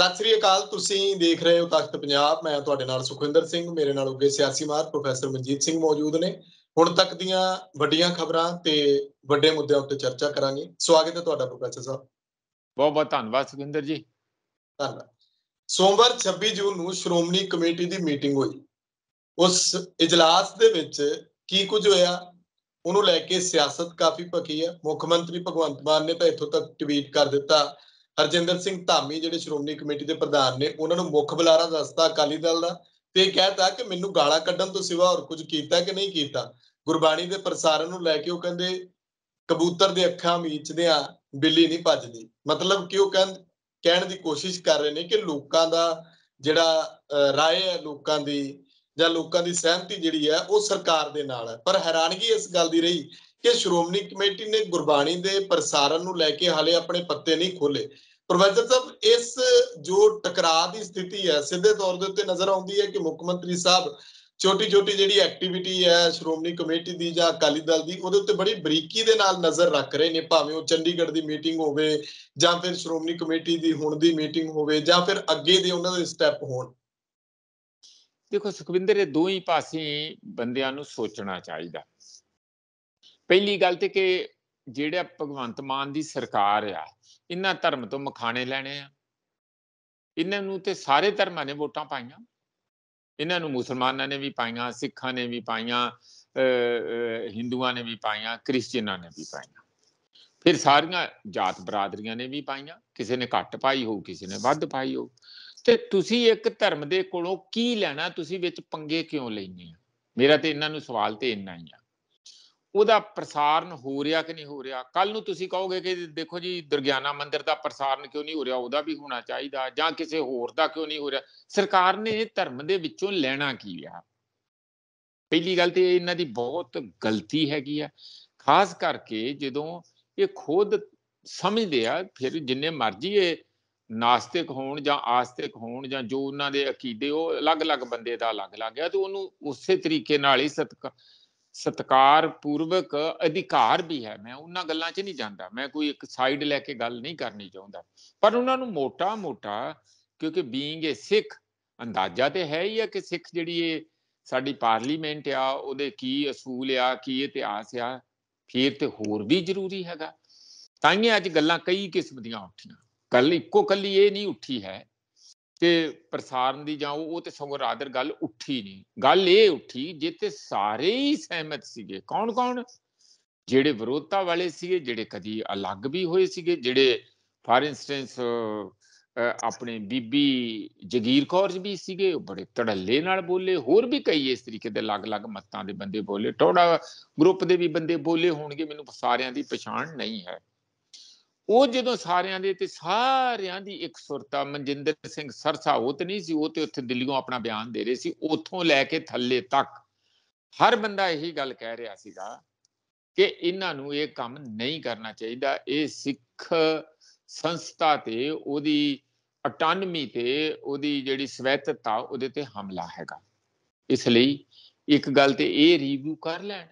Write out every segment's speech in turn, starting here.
ਸਤਿ ਸ੍ਰੀ ਅਕਾਲ ਤੁਸੀਂ ਦੇਖ ਰਹੇ ਹੋ ਤਖਤ ਪੰਜਾਬ ਮੈਂ ਤੁਹਾਡੇ ਨਾਲ ਸੁਖਵਿੰਦਰ ਸਿੰਘ ਮੇਰੇ ਨਾਲ ਉੱਗੇ ਸਿਆਸੀ ਮਾਹਰ ਪ੍ਰੋਫੈਸਰ ਮਨਜੀਤ ਸਿੰਘ ਮੌਜੂਦ ਨੇ ਹੁਣ ਤੱਕ ਦੀਆਂ ਵੱਡੀਆਂ ਖਬਰਾਂ ਤੇ ਵੱਡੇ ਮੁੱਦਿਆਂ ਉੱਤੇ ਚਰਚਾ ਕਰਾਂਗੇ ਸਵਾਗਤ ਹੈ ਤੁਹਾਡਾ ਪ੍ਰੋਫੈਸਰ ਸਾਹਿਬ ਬਹੁਤ ਬਹੁਤ ਧੰਨਵਾਦ ਸੁਖਵਿੰਦਰ ਜੀ ਧੰਨਵਾਦ ਸੋਮਵਾਰ 26 ਜੂਨ ਨੂੰ ਸ਼੍ਰੋਮਣੀ ਕਮੇਟੀ ਦੀ ਮੀਟਿੰਗ ਹੋਈ ਉਸ ਇਜਲਾਸ ਦੇ ਵਿੱਚ ਕੀ ਕੁਝ ਹੋਇਆ ਉਹਨੂੰ ਲੈ ਕੇ ਸਿਆਸਤ ਕਾਫੀ ਭਖੀ ਹੈ ਮੁੱਖ ਮੰਤਰੀ ਭਗਵੰਤ ਮਾਨ ਨੇ ਤਾਂ ਇੱਥੋਂ ਤੱਕ ਟਵੀਟ ਕਰ ਦਿੱਤਾ ਹਰਜਿੰਦਰ ਸਿੰਘ ਧਾਮੀ ਜਿਹੜੇ ਸ਼੍ਰੋਮਣੀ ਕਮੇਟੀ ਦੇ ਪ੍ਰਧਾਨ ਨੇ ਉਹਨਾਂ ਨੂੰ ਮੁੱਖ ਬੁਲਾਰਾ ਦੱਸਤਾ ਅਕਾਲੀ ਦਲ ਦਾ ਤੇ ਕਹਿਤਾ ਕਿ ਮੈਨੂੰ ਗਾਲਾਂ ਕੱਢਣ ਤੋਂ ਸਿਵਾ ਹੋਰ ਕੁਝ ਕੀਤਾ ਕਿ ਨਹੀਂ ਕੀਤਾ ਗੁਰਬਾਣੀ ਦੇ ਪ੍ਰਸਾਰਣ ਨੂੰ ਲੈ ਕੇ ਉਹ ਕਹਿੰਦੇ ਕਬੂਤਰ ਦੇ ਅੱਖਾਂ ਮੀਚਦੇ ਆ ਬਿੱਲੀ ਨਹੀਂ ਭੱਜਦੀ ਮਤਲਬ ਕਿ ਉਹ ਕਹਿੰਦੇ ਕਹਿਣ ਦੀ ਕੋਸ਼ਿਸ਼ ਕਰ ਰਹੇ ਨੇ ਕਿ ਲੋਕਾਂ ਦਾ ਜਿਹੜਾ ਰਾਏ ਹੈ ਲੋਕਾਂ ਦੀ ਜਾਂ ਲੋਕਾਂ ਦੀ ਸਹਿਮਤੀ ਜਿਹੜੀ ਹੈ ਉਹ ਸਰਕਾਰ ਦੇ ਨਾਲ ਹੈ ਪਰ ਹੈਰਾਨਗੀ ਇਸ ਗੱਲ ਦੀ ਰਹੀ ਕਿ ਸ਼੍ਰੋਮਣੀ ਕਮੇਟੀ ਨੇ ਗੁਰਬਾਣੀ ਦੇ ਪ੍ਰਸਾਰਣ ਨੂੰ ਲੈ ਕੇ ਹਾਲੇ ਆਪਣੇ ਪੱਤੇ ਨਹੀਂ ਖੋਲੇ ਪ੍ਰੋਫੈਸਰ ਸਾਹਿਬ ਇਸ ਜੋ ਟਕਰਾਅ ਦੀ ਸਥਿਤੀ ਹੈ ਸਿੱਧੇ ਤੌਰ ਦੇ ਉੱਤੇ ਨਜ਼ਰ ਆਉਂਦੀ ਹੈ ਕਿ ਮੁੱਖ ਮੰਤਰੀ ਸਾਹਿਬ ਛੋਟੀ ਛੋਟੀ ਜਿਹੜੀ ਐਕਟੀਵਿਟੀ ਹੈ ਸ਼੍ਰੋਮਣੀ ਕਮੇਟੀ ਦੀ ਜਾਂ ਅਕਾਲੀ ਦਲ ਦੀ ਉਹਦੇ ਉੱਤੇ ਬੜੀ ਬਰੀਕੀ ਦੇ ਨਾਲ ਨਜ਼ਰ ਰੱਖ ਰਹੇ ਨੇ ਭਾਵੇਂ ਉਹ ਚੰਡੀਗੜ੍ਹ ਦੀ ਮੀਟਿੰਗ ਹੋਵੇ ਜਾਂ ਫਿਰ ਸ਼੍ਰੋਮਣੀ ਕਮੇਟੀ ਦੀ ਹੁਣ ਦੀ ਮੀਟਿੰਗ ਹੋਵੇ ਜਾਂ ਫਿਰ ਅੱਗੇ ਦੇ ਉਹਨਾਂ ਦੇ ਸਟੈਪ ਹੋਣ ਦੇਖੋ ਸੁਖਵਿੰਦਰ ਇਹ ਦੋਹੀ ਪਾਸੇ ਬੰਦਿਆਂ ਨੂੰ ਸੋਚਣਾ ਚਾਹੀਦਾ ਪਹਿਲੀ ਗੱਲ ਤੇ ਕਿ ਜਿਹੜਾ ਭਗਵੰਤ ਮਾਨ ਦੀ ਸਰਕਾਰ ਆ ਇਹਨਾਂ ਧਰਮ ਤੋਂ ਮਖਾਣੇ ਲੈਣੇ ਆ ਇਹਨਾਂ ਨੂੰ ਤੇ ਸਾਰੇ ਧਰਮਾਂ ਨੇ ਵੋਟਾਂ ਪਾਈਆਂ ਇਹਨਾਂ ਨੂੰ ਮੁਸਲਮਾਨਾਂ ਨੇ ਵੀ ਪਾਈਆਂ ਸਿੱਖਾਂ ਨੇ ਵੀ ਪਾਈਆਂ ਹਿੰਦੂਆਂ ਨੇ ਵੀ ਪਾਈਆਂ ਕ੍ਰਿਸਚੀਅਨਾਂ ਨੇ ਵੀ ਪਾਈਆਂ ਫਿਰ ਸਾਰੀਆਂ ਜਾਤ ਬਰਾਦਰੀਆਂ ਨੇ ਵੀ ਪਾਈਆਂ ਕਿਸੇ ਨੇ ਘੱਟ ਪਾਈ ਹੋਊ ਕਿਸੇ ਨੇ ਵੱਧ ਪਾਈ ਹੋਊ ਤੇ ਤੁਸੀਂ ਇੱਕ ਧਰਮ ਦੇ ਕੋਲੋਂ ਕੀ ਲੈਣਾ ਤੁਸੀਂ ਵਿੱਚ ਪੰਗੇ ਕਿਉਂ ਲੈਣੇ ਆ ਮੇਰਾ ਤੇ ਇਹਨਾਂ ਨੂੰ ਸਵਾਲ ਤੇ ਇੰਨਾ ਹੀ ਆ ਉਹਦਾ ਪ੍ਰਸਾਰਨ ਹੋ ਰਿਹਾ ਕਿ ਨਹੀਂ ਹੋ ਰਿਹਾ ਕੱਲ ਨੂੰ ਤੁਸੀਂ ਕਹੋਗੇ ਕਿ ਦੇਖੋ ਜੀ ਦੁਰਗਿਆਨਾ ਮੰਦਿਰ ਦਾ ਪ੍ਰਸਾਰਨ ਕਿਉਂ ਨਹੀਂ ਹੋ ਰਿਹਾ ਉਹਦਾ ਵੀ ਹੋਣਾ ਚਾਹੀਦਾ ਜਾਂ ਕਿਸੇ ਹੋਰ ਦਾ ਕਿਉਂ ਨਹੀਂ ਹੋ ਰਿਹਾ ਸਰਕਾਰ ਨੇ ਧਰਮ ਦੇ ਵਿੱਚੋਂ ਲੈਣਾ ਕੀ ਆ ਪਹਿਲੀ ਗੱਲ ਤੇ ਇਹਨਾਂ ਦੀ ਬਹੁਤ ਗਲਤੀ ਹੈਗੀ ਆ ਖਾਸ ਕਰਕੇ ਜਦੋਂ ਇਹ ਖੁਦ ਸਮਝਦੇ ਆ ਫਿਰ ਜਿੰਨੇ ਮਰਜ਼ੀ ਇਹ ਨਾਸਤਿਕ ਹੋਣ ਜਾਂ ਆਸਤਿਕ ਹੋਣ ਜਾਂ ਜੋ ਉਹਨਾਂ ਦੇ ਅਕੀਦੇ ਉਹ ਅਲੱਗ-ਅਲੱਗ ਬੰਦੇ ਦਾ ਅਲੱਗ-ਅਲੱਗ ਆ ਤੇ ਉਹਨੂੰ ਉਸੇ ਤਰੀਕੇ ਨਾਲ ਹੀ ਸਤਿਕਾਰ ਸਤਕਾਰ ਪੂਰਵਕ ਅਧਿਕਾਰ ਵੀ ਹੈ ਮੈਂ ਉਹਨਾਂ ਗੱਲਾਂ 'ਚ ਨਹੀਂ ਜਾਂਦਾ ਮੈਂ ਕੋਈ ਇੱਕ ਸਾਈਡ ਲੈ ਕੇ ਗੱਲ ਨਹੀਂ ਕਰਨੀ ਚਾਹੁੰਦਾ ਪਰ ਉਹਨਾਂ ਨੂੰ ਮੋਟਾ-ਮੋਟਾ ਕਿਉਂਕਿ ਬੀਇੰਗ ਏ ਸਿੱਖ ਅੰਦਾਜ਼ਾ ਤੇ ਹੈ ਹੀ ਆ ਕਿ ਸਿੱਖ ਜਿਹੜੀ ਇਹ ਸਾਡੀ ਪਾਰਲੀਮੈਂਟ ਆ ਉਹਦੇ ਕੀ ਅਸੂਲ ਆ ਕੀ ਇਤਿਹਾਸ ਆ ਫਿਰ ਤੇ ਹੋਰ ਵੀ ਜ਼ਰੂਰੀ ਹੈਗਾ ਤਾਂ ਹੀ ਅੱਜ ਗੱਲਾਂ ਕਈ ਕਿਸਮ ਦੀਆਂ ਉੱਠੀਆਂ ਕੱਲ ਇੱਕੋ ਕੱਲੀ ਇਹ ਨਹੀਂ ਉੱਠੀ ਹੈ ਤੇ ਪ੍ਰਸਾਰਨ ਦੀ ਜਾਂ ਉਹ ਤੇ ਸਗੋਂ ਰਾਦਰ ਗੱਲ ਉੱਠੀ ਨਹੀਂ ਗੱਲ ਇਹ ਉੱਠੀ ਜਿੱਤੇ ਸਾਰੇ ਹੀ ਸਹਿਮਤ ਸੀਗੇ ਕੌਣ ਕੌਣ ਜਿਹੜੇ ਵਿਰੋਧਤਾ ਵਾਲੇ ਸੀਗੇ ਜਿਹੜੇ ਕਦੀ ਅਲੱਗ ਵੀ ਹੋਏ ਸੀਗੇ ਜਿਹੜੇ ਫਾਰ ਇਨਸਟੈਂਸ ਆਪਣੇ ਬੀਬੀ ਜਗੀਰ ਕੌਰ ਜੀ ਵੀ ਸੀਗੇ ਉਹ ਬੜੇ ਤੜੱਲੇ ਨਾਲ ਬੋਲੇ ਹੋਰ ਵੀ ਕਈ ਇਸ ਤਰੀਕੇ ਦੇ ਅਲੱਗ-ਅਲੱਗ ਮਤਾਂ ਦੇ ਬੰਦੇ ਬੋਲੇ ਟੋੜਾ ਗਰੁੱਪ ਦੇ ਵੀ ਬੰਦੇ ਬੋਲੇ ਹੋਣਗੇ ਮੈਨੂੰ ਸਾਰਿਆਂ ਦੀ ਪਛਾਣ ਨਹੀਂ ਹੈ ਉਹ ਜਦੋਂ ਸਾਰਿਆਂ ਦੇ ਤੇ ਸਾਰਿਆਂ ਦੀ ਇੱਕ ਸੁਰਤਾ ਮਨਜਿੰਦਰ ਸਿੰਘ ਸਰਸਾ ਉਹ ਤੇ ਨਹੀਂ ਸੀ ਉਹ ਤੇ ਉੱਥੇ ਦਿੱਲੀੋਂ ਆਪਣਾ ਬਿਆਨ ਦੇ ਰਹੇ ਸੀ ਉੱਥੋਂ ਲੈ ਕੇ ਥੱਲੇ ਤੱਕ ਹਰ ਬੰਦਾ ਇਹੀ ਗੱਲ ਕਹਿ ਰਿਹਾ ਸੀਗਾ ਕਿ ਇਹਨਾਂ ਨੂੰ ਇਹ ਕੰਮ ਨਹੀਂ ਕਰਨਾ ਚਾਹੀਦਾ ਇਹ ਸਿੱਖ ਸੰਸਥਾ ਤੇ ਉਹਦੀ ਅਟਾਨਮੀ ਤੇ ਉਹਦੀ ਜਿਹੜੀ ਸਵੈਤਤਾ ਉਹਦੇ ਤੇ ਹਮਲਾ ਹੈਗਾ ਇਸ ਲਈ ਇੱਕ ਗੱਲ ਤੇ ਇਹ ਰਿਵਿਊ ਕਰ ਲੈਣ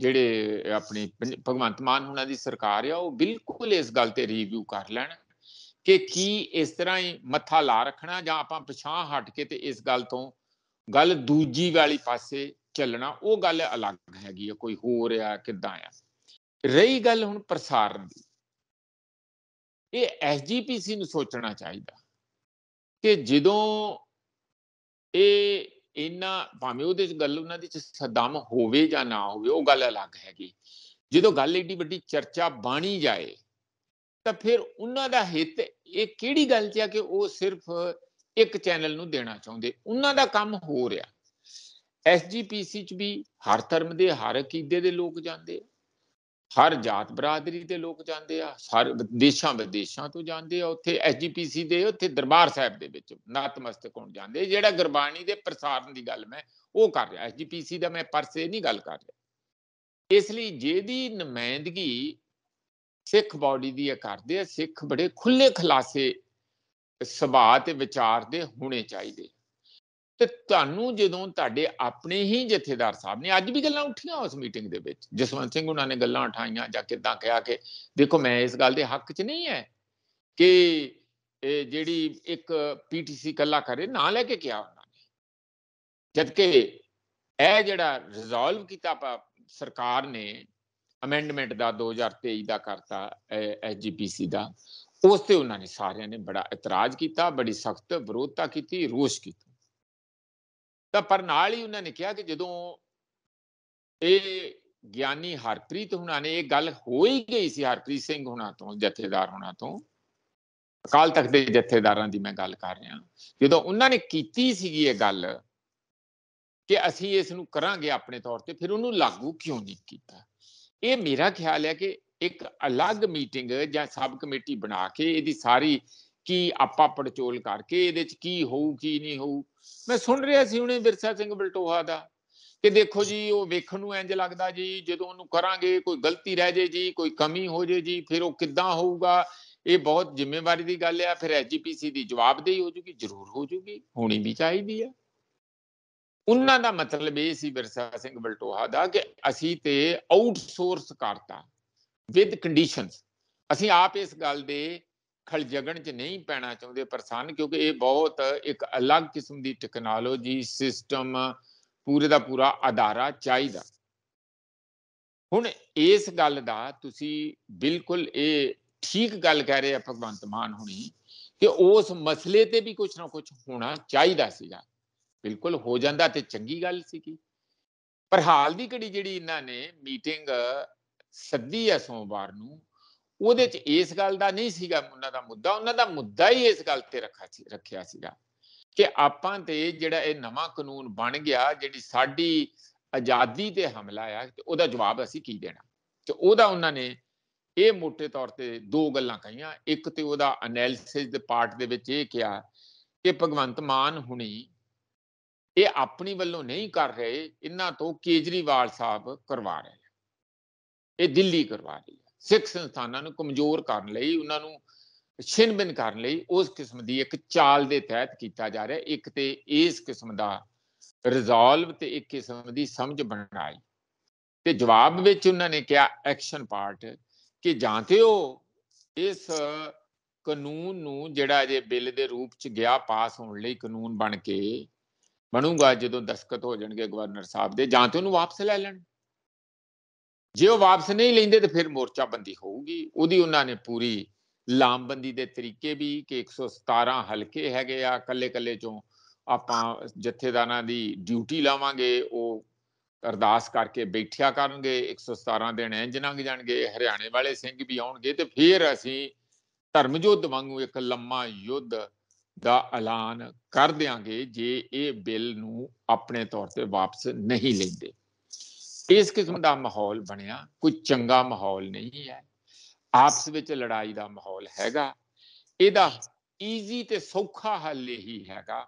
ਜਿਹੜੇ ਆਪਣੀ ਭਗਵੰਤ ਮਾਨ ਹੁਣਾਂ ਦੀ ਸਰਕਾਰ ਆ ਉਹ ਬਿਲਕੁਲ ਇਸ ਗੱਲ ਤੇ ਰਿਵਿਊ ਕਰ ਲੈਣ ਕਿ ਕੀ ਇਸ ਤਰ੍ਹਾਂ ਹੀ ਮੱਥਾ ਲਾ ਰੱਖਣਾ ਜਾਂ ਆਪਾਂ ਪਛਾਹ ਹਟ ਕੇ ਤੇ ਇਸ ਗੱਲ ਤੋਂ ਗੱਲ ਦੂਜੀ ਵਾਲੀ ਪਾਸੇ ਚੱਲਣਾ ਉਹ ਗੱਲ ਅਲੱਗ ਹੈਗੀ ਆ ਕੋਈ ਹੋਰ ਆ ਕਿਦਾਂ ਆ ਰਹੀ ਗੱਲ ਹੁਣ ਪ੍ਰਸਾਰਣ ਦੀ ਇਹ ਐਸਜੀਪੀਸੀ ਨੂੰ ਸੋਚਣਾ ਚਾਹੀਦਾ ਕਿ ਜਦੋਂ ਇਹ ਇਹਨਾਂ ਭਾਵੇਂ ਉਹਦੇ ਚ ਗੱਲ ਉਹਨਾਂ ਦੇ ਚ ਸਦਮ ਹੋਵੇ ਜਾਂ ਨਾ ਹੋਵੇ ਉਹ ਗੱਲ ਅਲੱਗ ਹੈਗੀ ਜਦੋਂ ਗੱਲ ਏਡੀ ਵੱਡੀ ਚਰਚਾ ਬਾਣੀ ਜਾਏ ਤਾਂ ਫਿਰ ਉਹਨਾਂ ਦਾ ਹਿੱਤ ਇਹ ਕਿਹੜੀ ਗੱਲ 'ਚ ਆ ਕਿ ਉਹ ਸਿਰਫ ਇੱਕ ਚੈਨਲ ਨੂੰ ਦੇਣਾ ਚਾਹੁੰਦੇ ਉਹਨਾਂ ਦਾ ਕੰਮ ਹੋ ਰਿਹਾ ਐਸਜੀਪੀਸੀ 'ਚ ਵੀ ਹਰ ਧਰਮ ਦੇ ਹਰ ਕੀਦੇ ਦੇ ਲੋਕ ਜਾਂਦੇ ਹਰ ਜਾਤ ਬਰਾਦਰੀ ਦੇ ਲੋਕ ਜਾਂਦੇ ਆ ਹਰ ਦੇਸ਼ਾਂ ਵਿਦੇਸ਼ਾਂ ਤੋਂ ਜਾਂਦੇ ਆ ਉੱਥੇ ਐਸਜੀਪੀਸੀ ਦੇ ਉੱਥੇ ਦਰਬਾਰ ਸਾਹਿਬ ਦੇ ਵਿੱਚ ਨਤਮਸਤਕ ਹੋਣ ਜਾਂਦੇ ਜਿਹੜਾ ਗੁਰਬਾਣੀ ਦੇ ਪ੍ਰਸਾਰਨ ਦੀ ਗੱਲ ਮੈਂ ਉਹ ਕਰ ਰਿਹਾ ਐਸਜੀਪੀਸੀ ਦਾ ਮੈਂ ਪਰਸੇ ਨਹੀਂ ਗੱਲ ਕਰ ਰਿਹਾ ਇਸ ਲਈ ਜਿਹਦੀ ਨਮਾਇੰਦਗੀ ਸਿੱਖ ਬਾਡੀ ਦੀ ਕਰਦੇ ਆ ਸਿੱਖ ਬੜੇ ਖੁੱਲੇ ਖਲਾਸੇ ਸੁਭਾਅ ਤੇ ਵਿਚਾਰ ਦੇ ਹੋਣੇ ਚਾਹੀਦੇ ਤੇ ਤੁਹਾਨੂੰ ਜਦੋਂ ਤੁਹਾਡੇ ਆਪਣੇ ਹੀ ਜਥੇਦਾਰ ਸਾਹਿਬ ਨੇ ਅੱਜ ਵੀ ਗੱਲਾਂ ਉੱਠੀਆਂ ਉਸ ਮੀਟਿੰਗ ਦੇ ਵਿੱਚ ਜਸਵੰਤ ਸਿੰਘ ਉਹਨਾਂ ਨੇ ਗੱਲਾਂ ਉਠਾਈਆਂ ਜਾਂ ਕਿਦਾਂ ਕਿਹਾ ਕਿ ਦੇਖੋ ਮੈਂ ਇਸ ਗੱਲ ਦੇ ਹੱਕ 'ਚ ਨਹੀਂ ਹੈ ਕਿ ਇਹ ਜਿਹੜੀ ਇੱਕ ਪੀਟੀਸੀ ਕੱਲਾ ਕਰੇ ਨਾ ਲੈ ਕੇ ਕਿਹਾ ਉਹਨਾਂ ਨੇ ਜਦਕਿ ਇਹ ਜਿਹੜਾ ਰਿਜ਼ੋਲਵ ਕੀਤਾ ਸਰਕਾਰ ਨੇ ਅਮੈਂਡਮੈਂਟ ਦਾ 2023 ਦਾ ਕਰਤਾ ਐਸਜੀਪੀਸੀ ਦਾ ਉਸ ਤੇ ਉਹਨਾਂ ਨੇ ਸਾਰਿਆਂ ਨੇ ਬੜਾ ਇਤਰਾਜ਼ ਕੀਤਾ ਬੜੀ ਸਖਤ ਵਿਰੋਧਤਾ ਕੀਤੀ ਰੋਸ਼ ਕੀਤਾ ਤਾਂ ਪਰ ਨਾਲ ਹੀ ਉਹਨਾਂ ਨੇ ਕਿਹਾ ਕਿ ਜਦੋਂ ਇਹ ਗਿਆਨੀ ਹਰਪ੍ਰੀਤ ਹੁਣਾਂ ਨੇ ਇਹ ਗੱਲ ਹੋ ਹੀ ਗਈ ਸੀ ਹਰਪ੍ਰੀਤ ਸਿੰਘ ਹੁਣਾਂ ਤੋਂ ਜਥੇਦਾਰ ਹੁਣਾਂ ਤੋਂ ਅਕਾਲ ਤਖਤ ਦੇ ਜਥੇਦਾਰਾਂ ਦੀ ਮੈਂ ਗੱਲ ਕਰ ਰਿਹਾ ਜਦੋਂ ਉਹਨਾਂ ਨੇ ਕੀਤੀ ਸੀਗੀ ਇਹ ਗੱਲ ਕਿ ਅਸੀਂ ਇਸ ਨੂੰ ਕਰਾਂਗੇ ਆਪਣੇ ਤੌਰ ਤੇ ਫਿਰ ਉਹਨੂੰ ਲਾਗੂ ਕਿਉਂ ਨਹੀਂ ਕੀਤਾ ਇਹ ਮੇਰਾ ਖਿਆਲ ਹੈ ਕਿ ਇੱਕ ਅਲੱਗ ਮੀਟਿੰਗ ਜਾਂ ਸਬ ਕਮੇਟੀ ਬਣਾ ਕੇ ਇਹਦੀ ਸਾਰੀ ਕੀ ਆਪਾਂ ਪੜਚੋਲ ਕਰਕੇ ਇਹਦੇ ਚ ਕੀ ਹੋਊ ਕੀ ਨਹੀਂ ਹੋਊ ਮੈਂ ਸੁਣ ਰਿਹਾ ਸੀ ਉਹਨੇ ਵਿਰਸਾ ਸਿੰਘ ਬਲਟੋਹਾ ਦਾ ਕਿ ਦੇਖੋ ਜੀ ਉਹ ਵੇਖਣ ਨੂੰ ਇੰਜ ਲੱਗਦਾ ਜੀ ਜਦੋਂ ਉਹਨੂੰ ਕਰਾਂਗੇ ਕੋਈ ਗਲਤੀ ਰਹਿ ਜੇ ਜੀ ਕੋਈ ਕਮੀ ਹੋ ਜੇ ਜੀ ਫਿਰ ਉਹ ਕਿੱਦਾਂ ਹੋਊਗਾ ਇਹ ਬਹੁਤ ਜ਼ਿੰਮੇਵਾਰੀ ਦੀ ਗੱਲ ਆ ਫਿਰ ਐਜੀਪੀਸੀ ਦੀ ਜਵਾਬਦੇਹੀ ਹੋ ਜੂਗੀ ਜ਼ਰੂਰ ਹੋ ਜੂਗੀ ਹੋਣੀ ਵੀ ਚਾਹੀਦੀ ਆ ਉਹਨਾਂ ਦਾ ਮਤਲਬ ਇਹ ਸੀ ਬਿਰਸਾ ਸਿੰਘ ਬਲਟੋਹਾ ਦਾ ਕਿ ਅਸੀਂ ਤੇ ਆਊਟਸੋਰਸ ਕਰਤਾ ਵਿਦ ਕੰਡੀਸ਼ਨਸ ਅਸੀਂ ਆਪ ਇਸ ਗੱਲ ਦੇ ਖਲਜਗਣ 'ਚ ਨਹੀਂ ਪੈਣਾ ਚਾਹੁੰਦੇ ਪ੍ਰਸੰਨ ਕਿਉਂਕਿ ਇਹ ਬਹੁਤ ਇੱਕ ਅਲੱਗ ਕਿਸਮ ਦੀ ਟੈਕਨੋਲੋਜੀ ਸਿਸਟਮ ਪੂਰੇ ਦਾ ਪੂਰਾ ਆਧਾਰਾ ਚਾਹੀਦਾ ਹੁਣ ਇਸ ਗੱਲ ਦਾ ਤੁਸੀਂ ਬਿਲਕੁਲ ਇਹ ਠੀਕ ਗੱਲ ਕਹਿ ਰਹੇ ਆ ਭਗਵੰਤ ਮਾਨ ਹੁਣੀ ਕਿ ਉਸ ਮਸਲੇ ਤੇ ਵੀ ਕੁਝ ਨਾ ਕੁਝ ਹੋਣਾ ਚਾਹੀਦਾ ਸੀਗਾ ਬਿਲਕੁਲ ਹੋ ਜਾਂਦਾ ਤੇ ਚੰਗੀ ਗੱਲ ਸੀਗੀ ਪਰ ਹਾਲ ਦੀ ਘੜੀ ਜਿਹੜੀ ਇਹਨਾਂ ਨੇ ਮੀਟਿੰਗ ਸੱਦੀ ਐ ਸੋਮਵਾਰ ਨੂੰ ਉਹਦੇ 'ਚ ਇਸ ਗੱਲ ਦਾ ਨਹੀਂ ਸੀਗਾ ਉਹਨਾਂ ਦਾ ਮੁੱਦਾ ਉਹਨਾਂ ਦਾ ਮੁੱਦਾ ਹੀ ਇਸ ਗੱਲ ਤੇ ਰੱਖਿਆ ਸੀ ਰੱਖਿਆ ਸੀਗਾ ਕਿ ਆਪਾਂ ਤੇ ਜਿਹੜਾ ਇਹ ਨਵਾਂ ਕਾਨੂੰਨ ਬਣ ਗਿਆ ਜਿਹੜੀ ਸਾਡੀ ਆਜ਼ਾਦੀ ਤੇ ਹਮਲਾ ਆ ਤੇ ਉਹਦਾ ਜਵਾਬ ਅਸੀਂ ਕੀ ਦੇਣਾ ਤੇ ਉਹਦਾ ਉਹਨਾਂ ਨੇ ਇਹ ਮੋٹے ਤੌਰ ਤੇ ਦੋ ਗੱਲਾਂ ਕਹੀਆਂ ਇੱਕ ਤੇ ਉਹਦਾ ਅਨਾਲਿਸਿਸ ਦੇ ਪਾਰਟ ਦੇ ਵਿੱਚ ਇਹ ਕਿਹਾ ਕਿ ਭਗਵੰਤ ਮਾਨ ਹੁਣੀ ਇਹ ਆਪਣੀ ਵੱਲੋਂ ਨਹੀਂ ਕਰ ਰਹੇ ਇਹਨਾਂ ਤੋਂ ਕੇਜਰੀਵਾਲ ਸਾਹਿਬ ਕਰਵਾ ਰਹੇ ਇਹ ਦਿੱਲੀ ਕਰਵਾ ਰਹੀ ਸਿੱਖ ਸੰਸਥਾਨਾਂ ਨੂੰ ਕਮਜ਼ੋਰ ਕਰਨ ਲਈ ਉਹਨਾਂ ਨੂੰ ਛਿਨਬਿਨ ਕਰਨ ਲਈ ਉਸ ਕਿਸਮ ਦੀ ਇੱਕ ਚਾਲ ਦੇ ਤਹਿਤ ਕੀਤਾ ਜਾ ਰਿਹਾ ਇੱਕ ਤੇ ਇਸ ਕਿਸਮ ਦਾ ਰਿਜ਼ੋਲਵ ਤੇ ਇੱਕ ਕਿਸਮ ਦੀ ਸਮਝ ਬਣਾਈ ਤੇ ਜਵਾਬ ਵਿੱਚ ਉਹਨਾਂ ਨੇ ਕਿਹਾ ਐਕਸ਼ਨ ਪਾਰਟ ਕਿ ਜਾਂ ਤੇ ਉਹ ਇਸ ਕਾਨੂੰਨ ਨੂੰ ਜਿਹੜਾ ਜੇ ਬਿੱਲ ਦੇ ਰੂਪ ਚ ਗਿਆ ਪਾਸ ਹੋਣ ਲਈ ਕਾਨੂੰਨ ਬਣ ਕੇ ਬਣੂਗਾ ਜਦੋਂ ਦਸਖਤ ਹੋ ਜਾਣਗੇ ਗਵਰਨਰ ਸਾਹਿਬ ਦੇ ਜਾਂ ਤੇ ਉਹਨੂੰ ਵਾਪਸ ਲੈ ਲੈਣ ਜੇ ਉਹ ਵਾਪਸ ਨਹੀਂ ਲੈਂਦੇ ਤੇ ਫਿਰ ਮੋਰਚਾ ਬੰਦੀ ਹੋਊਗੀ ਉਹਦੀ ਉਹਨਾਂ ਨੇ ਪੂਰੀ ਲਾਮਬੰਦੀ ਦੇ ਤਰੀਕੇ ਵੀ ਕਿ 117 ਹਲਕੇ ਹੈਗੇ ਆ ਕੱਲੇ-ਕੱਲੇ ਚੋਂ ਆਪਾਂ ਜਥੇਦਾਰਾਂ ਦੀ ਡਿਊਟੀ ਲਾਵਾਂਗੇ ਉਹ ਅਰਦਾਸ ਕਰਕੇ ਬੈਠਿਆ ਕਰਨਗੇ 117 ਦਿਨ ਇੰਜ ਜਾਣਗੇ ਹਰਿਆਣੇ ਵਾਲੇ ਸਿੰਘ ਵੀ ਆਉਣਗੇ ਤੇ ਫਿਰ ਅਸੀਂ ਧਰਮ ਯੁੱਧ ਵਾਂਗੂ ਇੱਕ ਲੰਮਾ ਯੁੱਧ ਦਾ ਐਲਾਨ ਕਰ ਦਿਆਂਗੇ ਜੇ ਇਹ ਬਿੱਲ ਨੂੰ ਆਪਣੇ ਤੌਰ ਤੇ ਵਾਪਸ ਨਹੀਂ ਲੈਂਦੇ ਇਸ ਕਿਸਮ ਦਾ ਮਾਹੌਲ ਬਣਿਆ ਕੋਈ ਚੰਗਾ ਮਾਹੌਲ ਨਹੀਂ ਹੈ ਆਪਸ ਵਿੱਚ ਲੜਾਈ ਦਾ ਮਾਹੌਲ ਹੈਗਾ ਇਹਦਾ ਈਜ਼ੀ ਤੇ ਸੌਖਾ ਹੱਲ ਇਹੀ ਹੈਗਾ